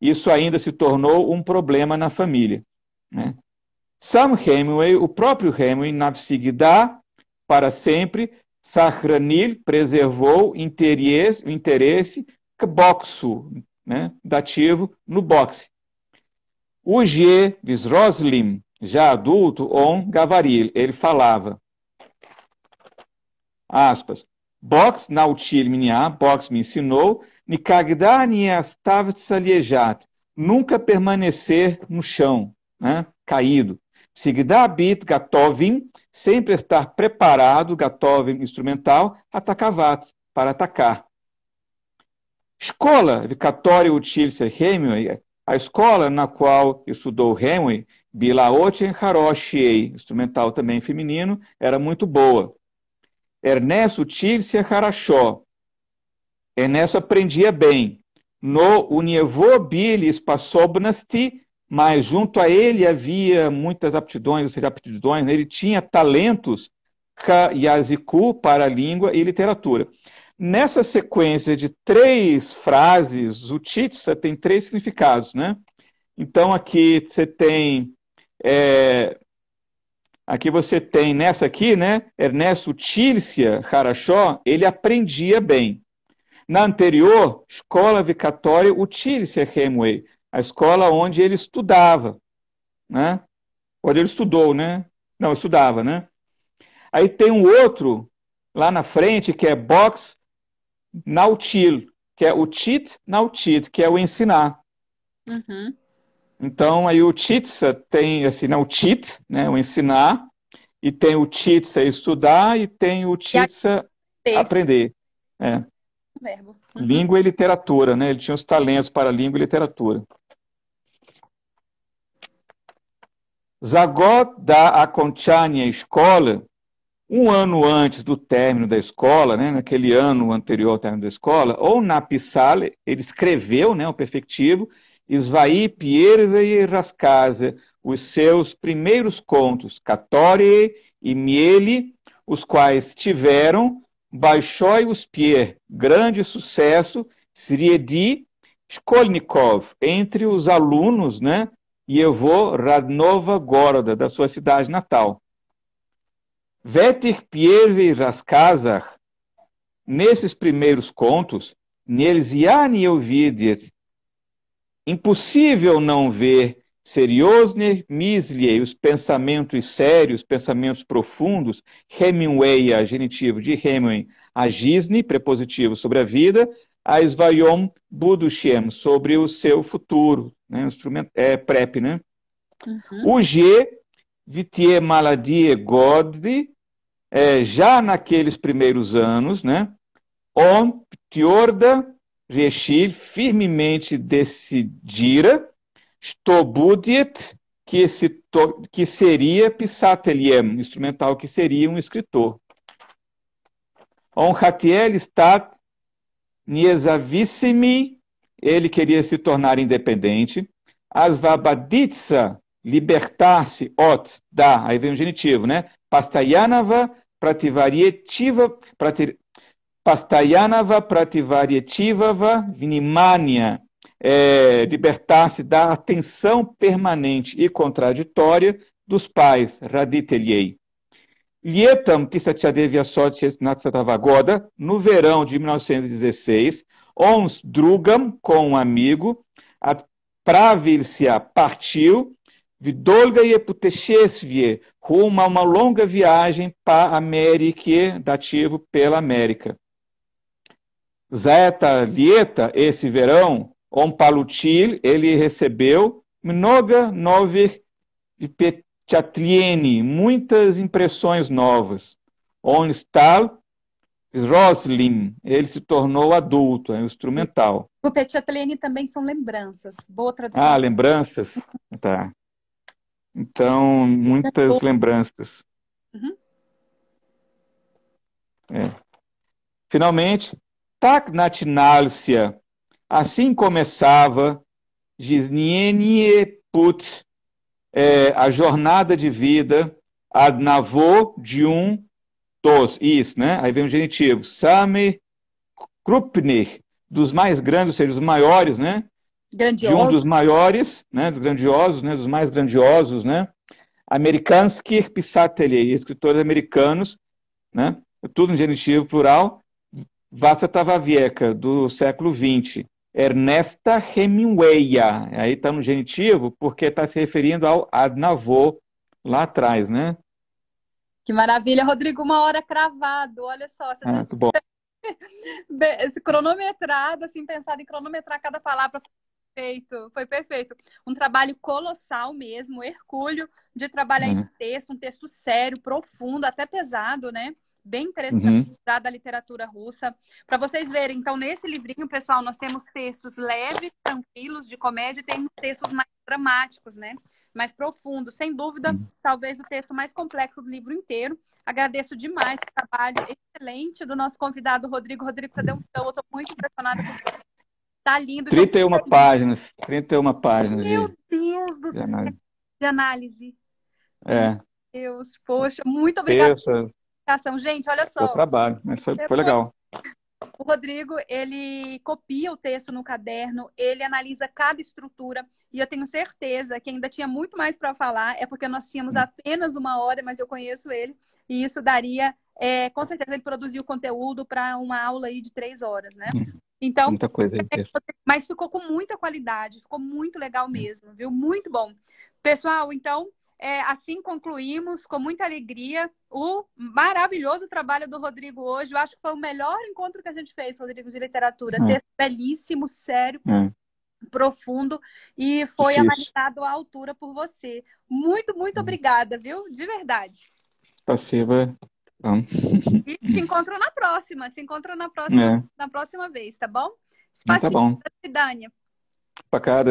Isso ainda se tornou um problema na família. Né? Sam Hemingway, o próprio Hemingway, Navsigdá, para sempre, Sahranil preservou interesse, o interesse boxo, né, dativo, no boxe. Uje Visroslim, já adulto, on Gavaril, ele falava. Aspas. Box nautil minya, box me ensinou, nikagda niastavtsa liejat, nunca permanecer no chão, né? caído. Sigda bit gatovim, sempre estar preparado, gatovim instrumental, atacavat, para atacar. Escola, vicatória util ser a escola na qual estudou Henry Bilaot Haroshie, instrumental também feminino, era muito boa. Ernesto Tirsia Harashó. Ernesto aprendia bem. No Unievo Bilis Passobnasti, mas junto a ele havia muitas aptidões, ou seja, aptidões, né? ele tinha talentos Yaziku para língua e literatura. Nessa sequência de três frases, o titsa tem três significados, né? Então aqui você tem é, aqui você tem nessa aqui, né? Ernesto Tirsia Harachó, ele aprendia bem. Na anterior, escola Vicatória, o Tirsia Hemway, a escola onde ele estudava, né? Onde ele estudou, né? Não, estudava, né? Aí tem um outro lá na frente que é Box nautil, que é o tit, nautit, que é o ensinar. Uhum. Então, aí o titsa tem, assim, não, o tit, né, o ensinar, e tem o titsa estudar, e tem o titsa aprender. É. Verbo. Uhum. Língua e literatura, né? Ele tinha os talentos para língua e literatura. Zagod da Aconchania escola um ano antes do término da escola, né, naquele ano anterior ao término da escola, ou na Pissale, ele escreveu né, o perfectivo, Esvaí Pierre e Rascasa, os seus primeiros contos, Catórie e Miele, os quais tiveram Baixói os Pierre, grande sucesso, Sriedi Skolnikov, entre os alunos, né, e eu vou Radnova Goroda, da sua cidade natal. Veterpieves Raskazar, nesses primeiros contos, Nierziani Ovidiet, impossível não ver Seriosne Misley, os pensamentos sérios, pensamentos profundos, Hemingway, a genitivo de Hemingway, a Gisne, prepositivo sobre a vida, a Svayom Budushem, sobre o seu futuro, né, instrumento, é, PrEP, né? Uhum. O G, Vitier Maladie Godde, é, já naqueles primeiros anos, né? Om tiorda Reshil firmemente decidira Stobudiet que, esse to, que seria Pisateliem, instrumental que seria um escritor. Om Hatiel está Niesavissimi, ele queria se tornar independente. Asvabaditsa, libertar-se, ot, da, aí vem o genitivo, né? Pastayanava prativarietiva, pratir, pastayanava prativarietivava vinimania, é, libertar-se da atenção permanente e contraditória dos pais, raditeliei. Lietam Kisatchadevya Sotis Natsatavagoda, no verão de 1916, Ons Drugam, com um amigo, a Pravilsya partiu Vidolga e Putechesvie, rumo a uma longa viagem para América, dativo pela América. Zeta Lieta, esse verão, on palutil, ele recebeu mnoga novir petiatlieni, muitas impressões novas. On stal Roslin, ele se tornou adulto, é um instrumental. O petiatlieni também são lembranças, boa tradução. Ah, lembranças, tá. Então, muitas uhum. lembranças. Uhum. É. Finalmente, Tacnatinálcia. Assim começava Gisnienie Put, é, a jornada de vida, adnavô de um tos, isso, né? Aí vem o genitivo. Same Krupner, dos mais grandes, ou seja, os maiores, né? Grandioso. de um dos maiores, né, dos grandiosos, né, dos mais grandiosos, né, Amerikanskir Pisatelye, escritores americanos, né, tudo no genitivo plural, Vassa Tavavieca, do século XX, Ernesta Hemingway, aí está no genitivo porque está se referindo ao Adnavô lá atrás, né? Que maravilha, Rodrigo, uma hora cravado, olha só. Você ah, bom. Esse cronometrado, assim, pensado em cronometrar cada palavra, perfeito, foi perfeito. Um trabalho colossal mesmo, hercúleo, de trabalhar uhum. esse texto, um texto sério, profundo, até pesado, né? Bem interessante uhum. da literatura russa. Para vocês verem, então, nesse livrinho, pessoal, nós temos textos leves, tranquilos, de comédia, e temos textos mais dramáticos, né? mais profundos. Sem dúvida, uhum. talvez o texto mais complexo do livro inteiro. Agradeço demais o trabalho excelente do nosso convidado Rodrigo. Rodrigo, você deu um show, eu estou muito impressionada com você. Tá lindo. 31 tá páginas. 31 páginas. Meu de... Deus do de céu. De análise. É. Meu Deus, poxa, muito obrigada pela Gente, olha só. Foi trabalho, mas foi, foi legal. O Rodrigo, ele copia o texto no caderno, ele analisa cada estrutura, e eu tenho certeza que ainda tinha muito mais para falar, é porque nós tínhamos hum. apenas uma hora, mas eu conheço ele, e isso daria, é, com certeza, ele produziu conteúdo para uma aula aí de três horas, né? Hum. Então, muita coisa mas ficou com muita qualidade, ficou muito legal mesmo, viu? Muito bom. Pessoal, então, é, assim concluímos com muita alegria o maravilhoso trabalho do Rodrigo hoje. Eu acho que foi o melhor encontro que a gente fez, Rodrigo, de literatura. É. Texto belíssimo, sério. É. Profundo e foi Isso. analisado à altura por você. Muito, muito hum. obrigada, viu? De verdade. Passiva, tá, Vamos. Então. E te encontro na próxima, te encontro na próxima, é. na próxima vez, tá bom? Spasibo, então tá bom. До свидания. Пока,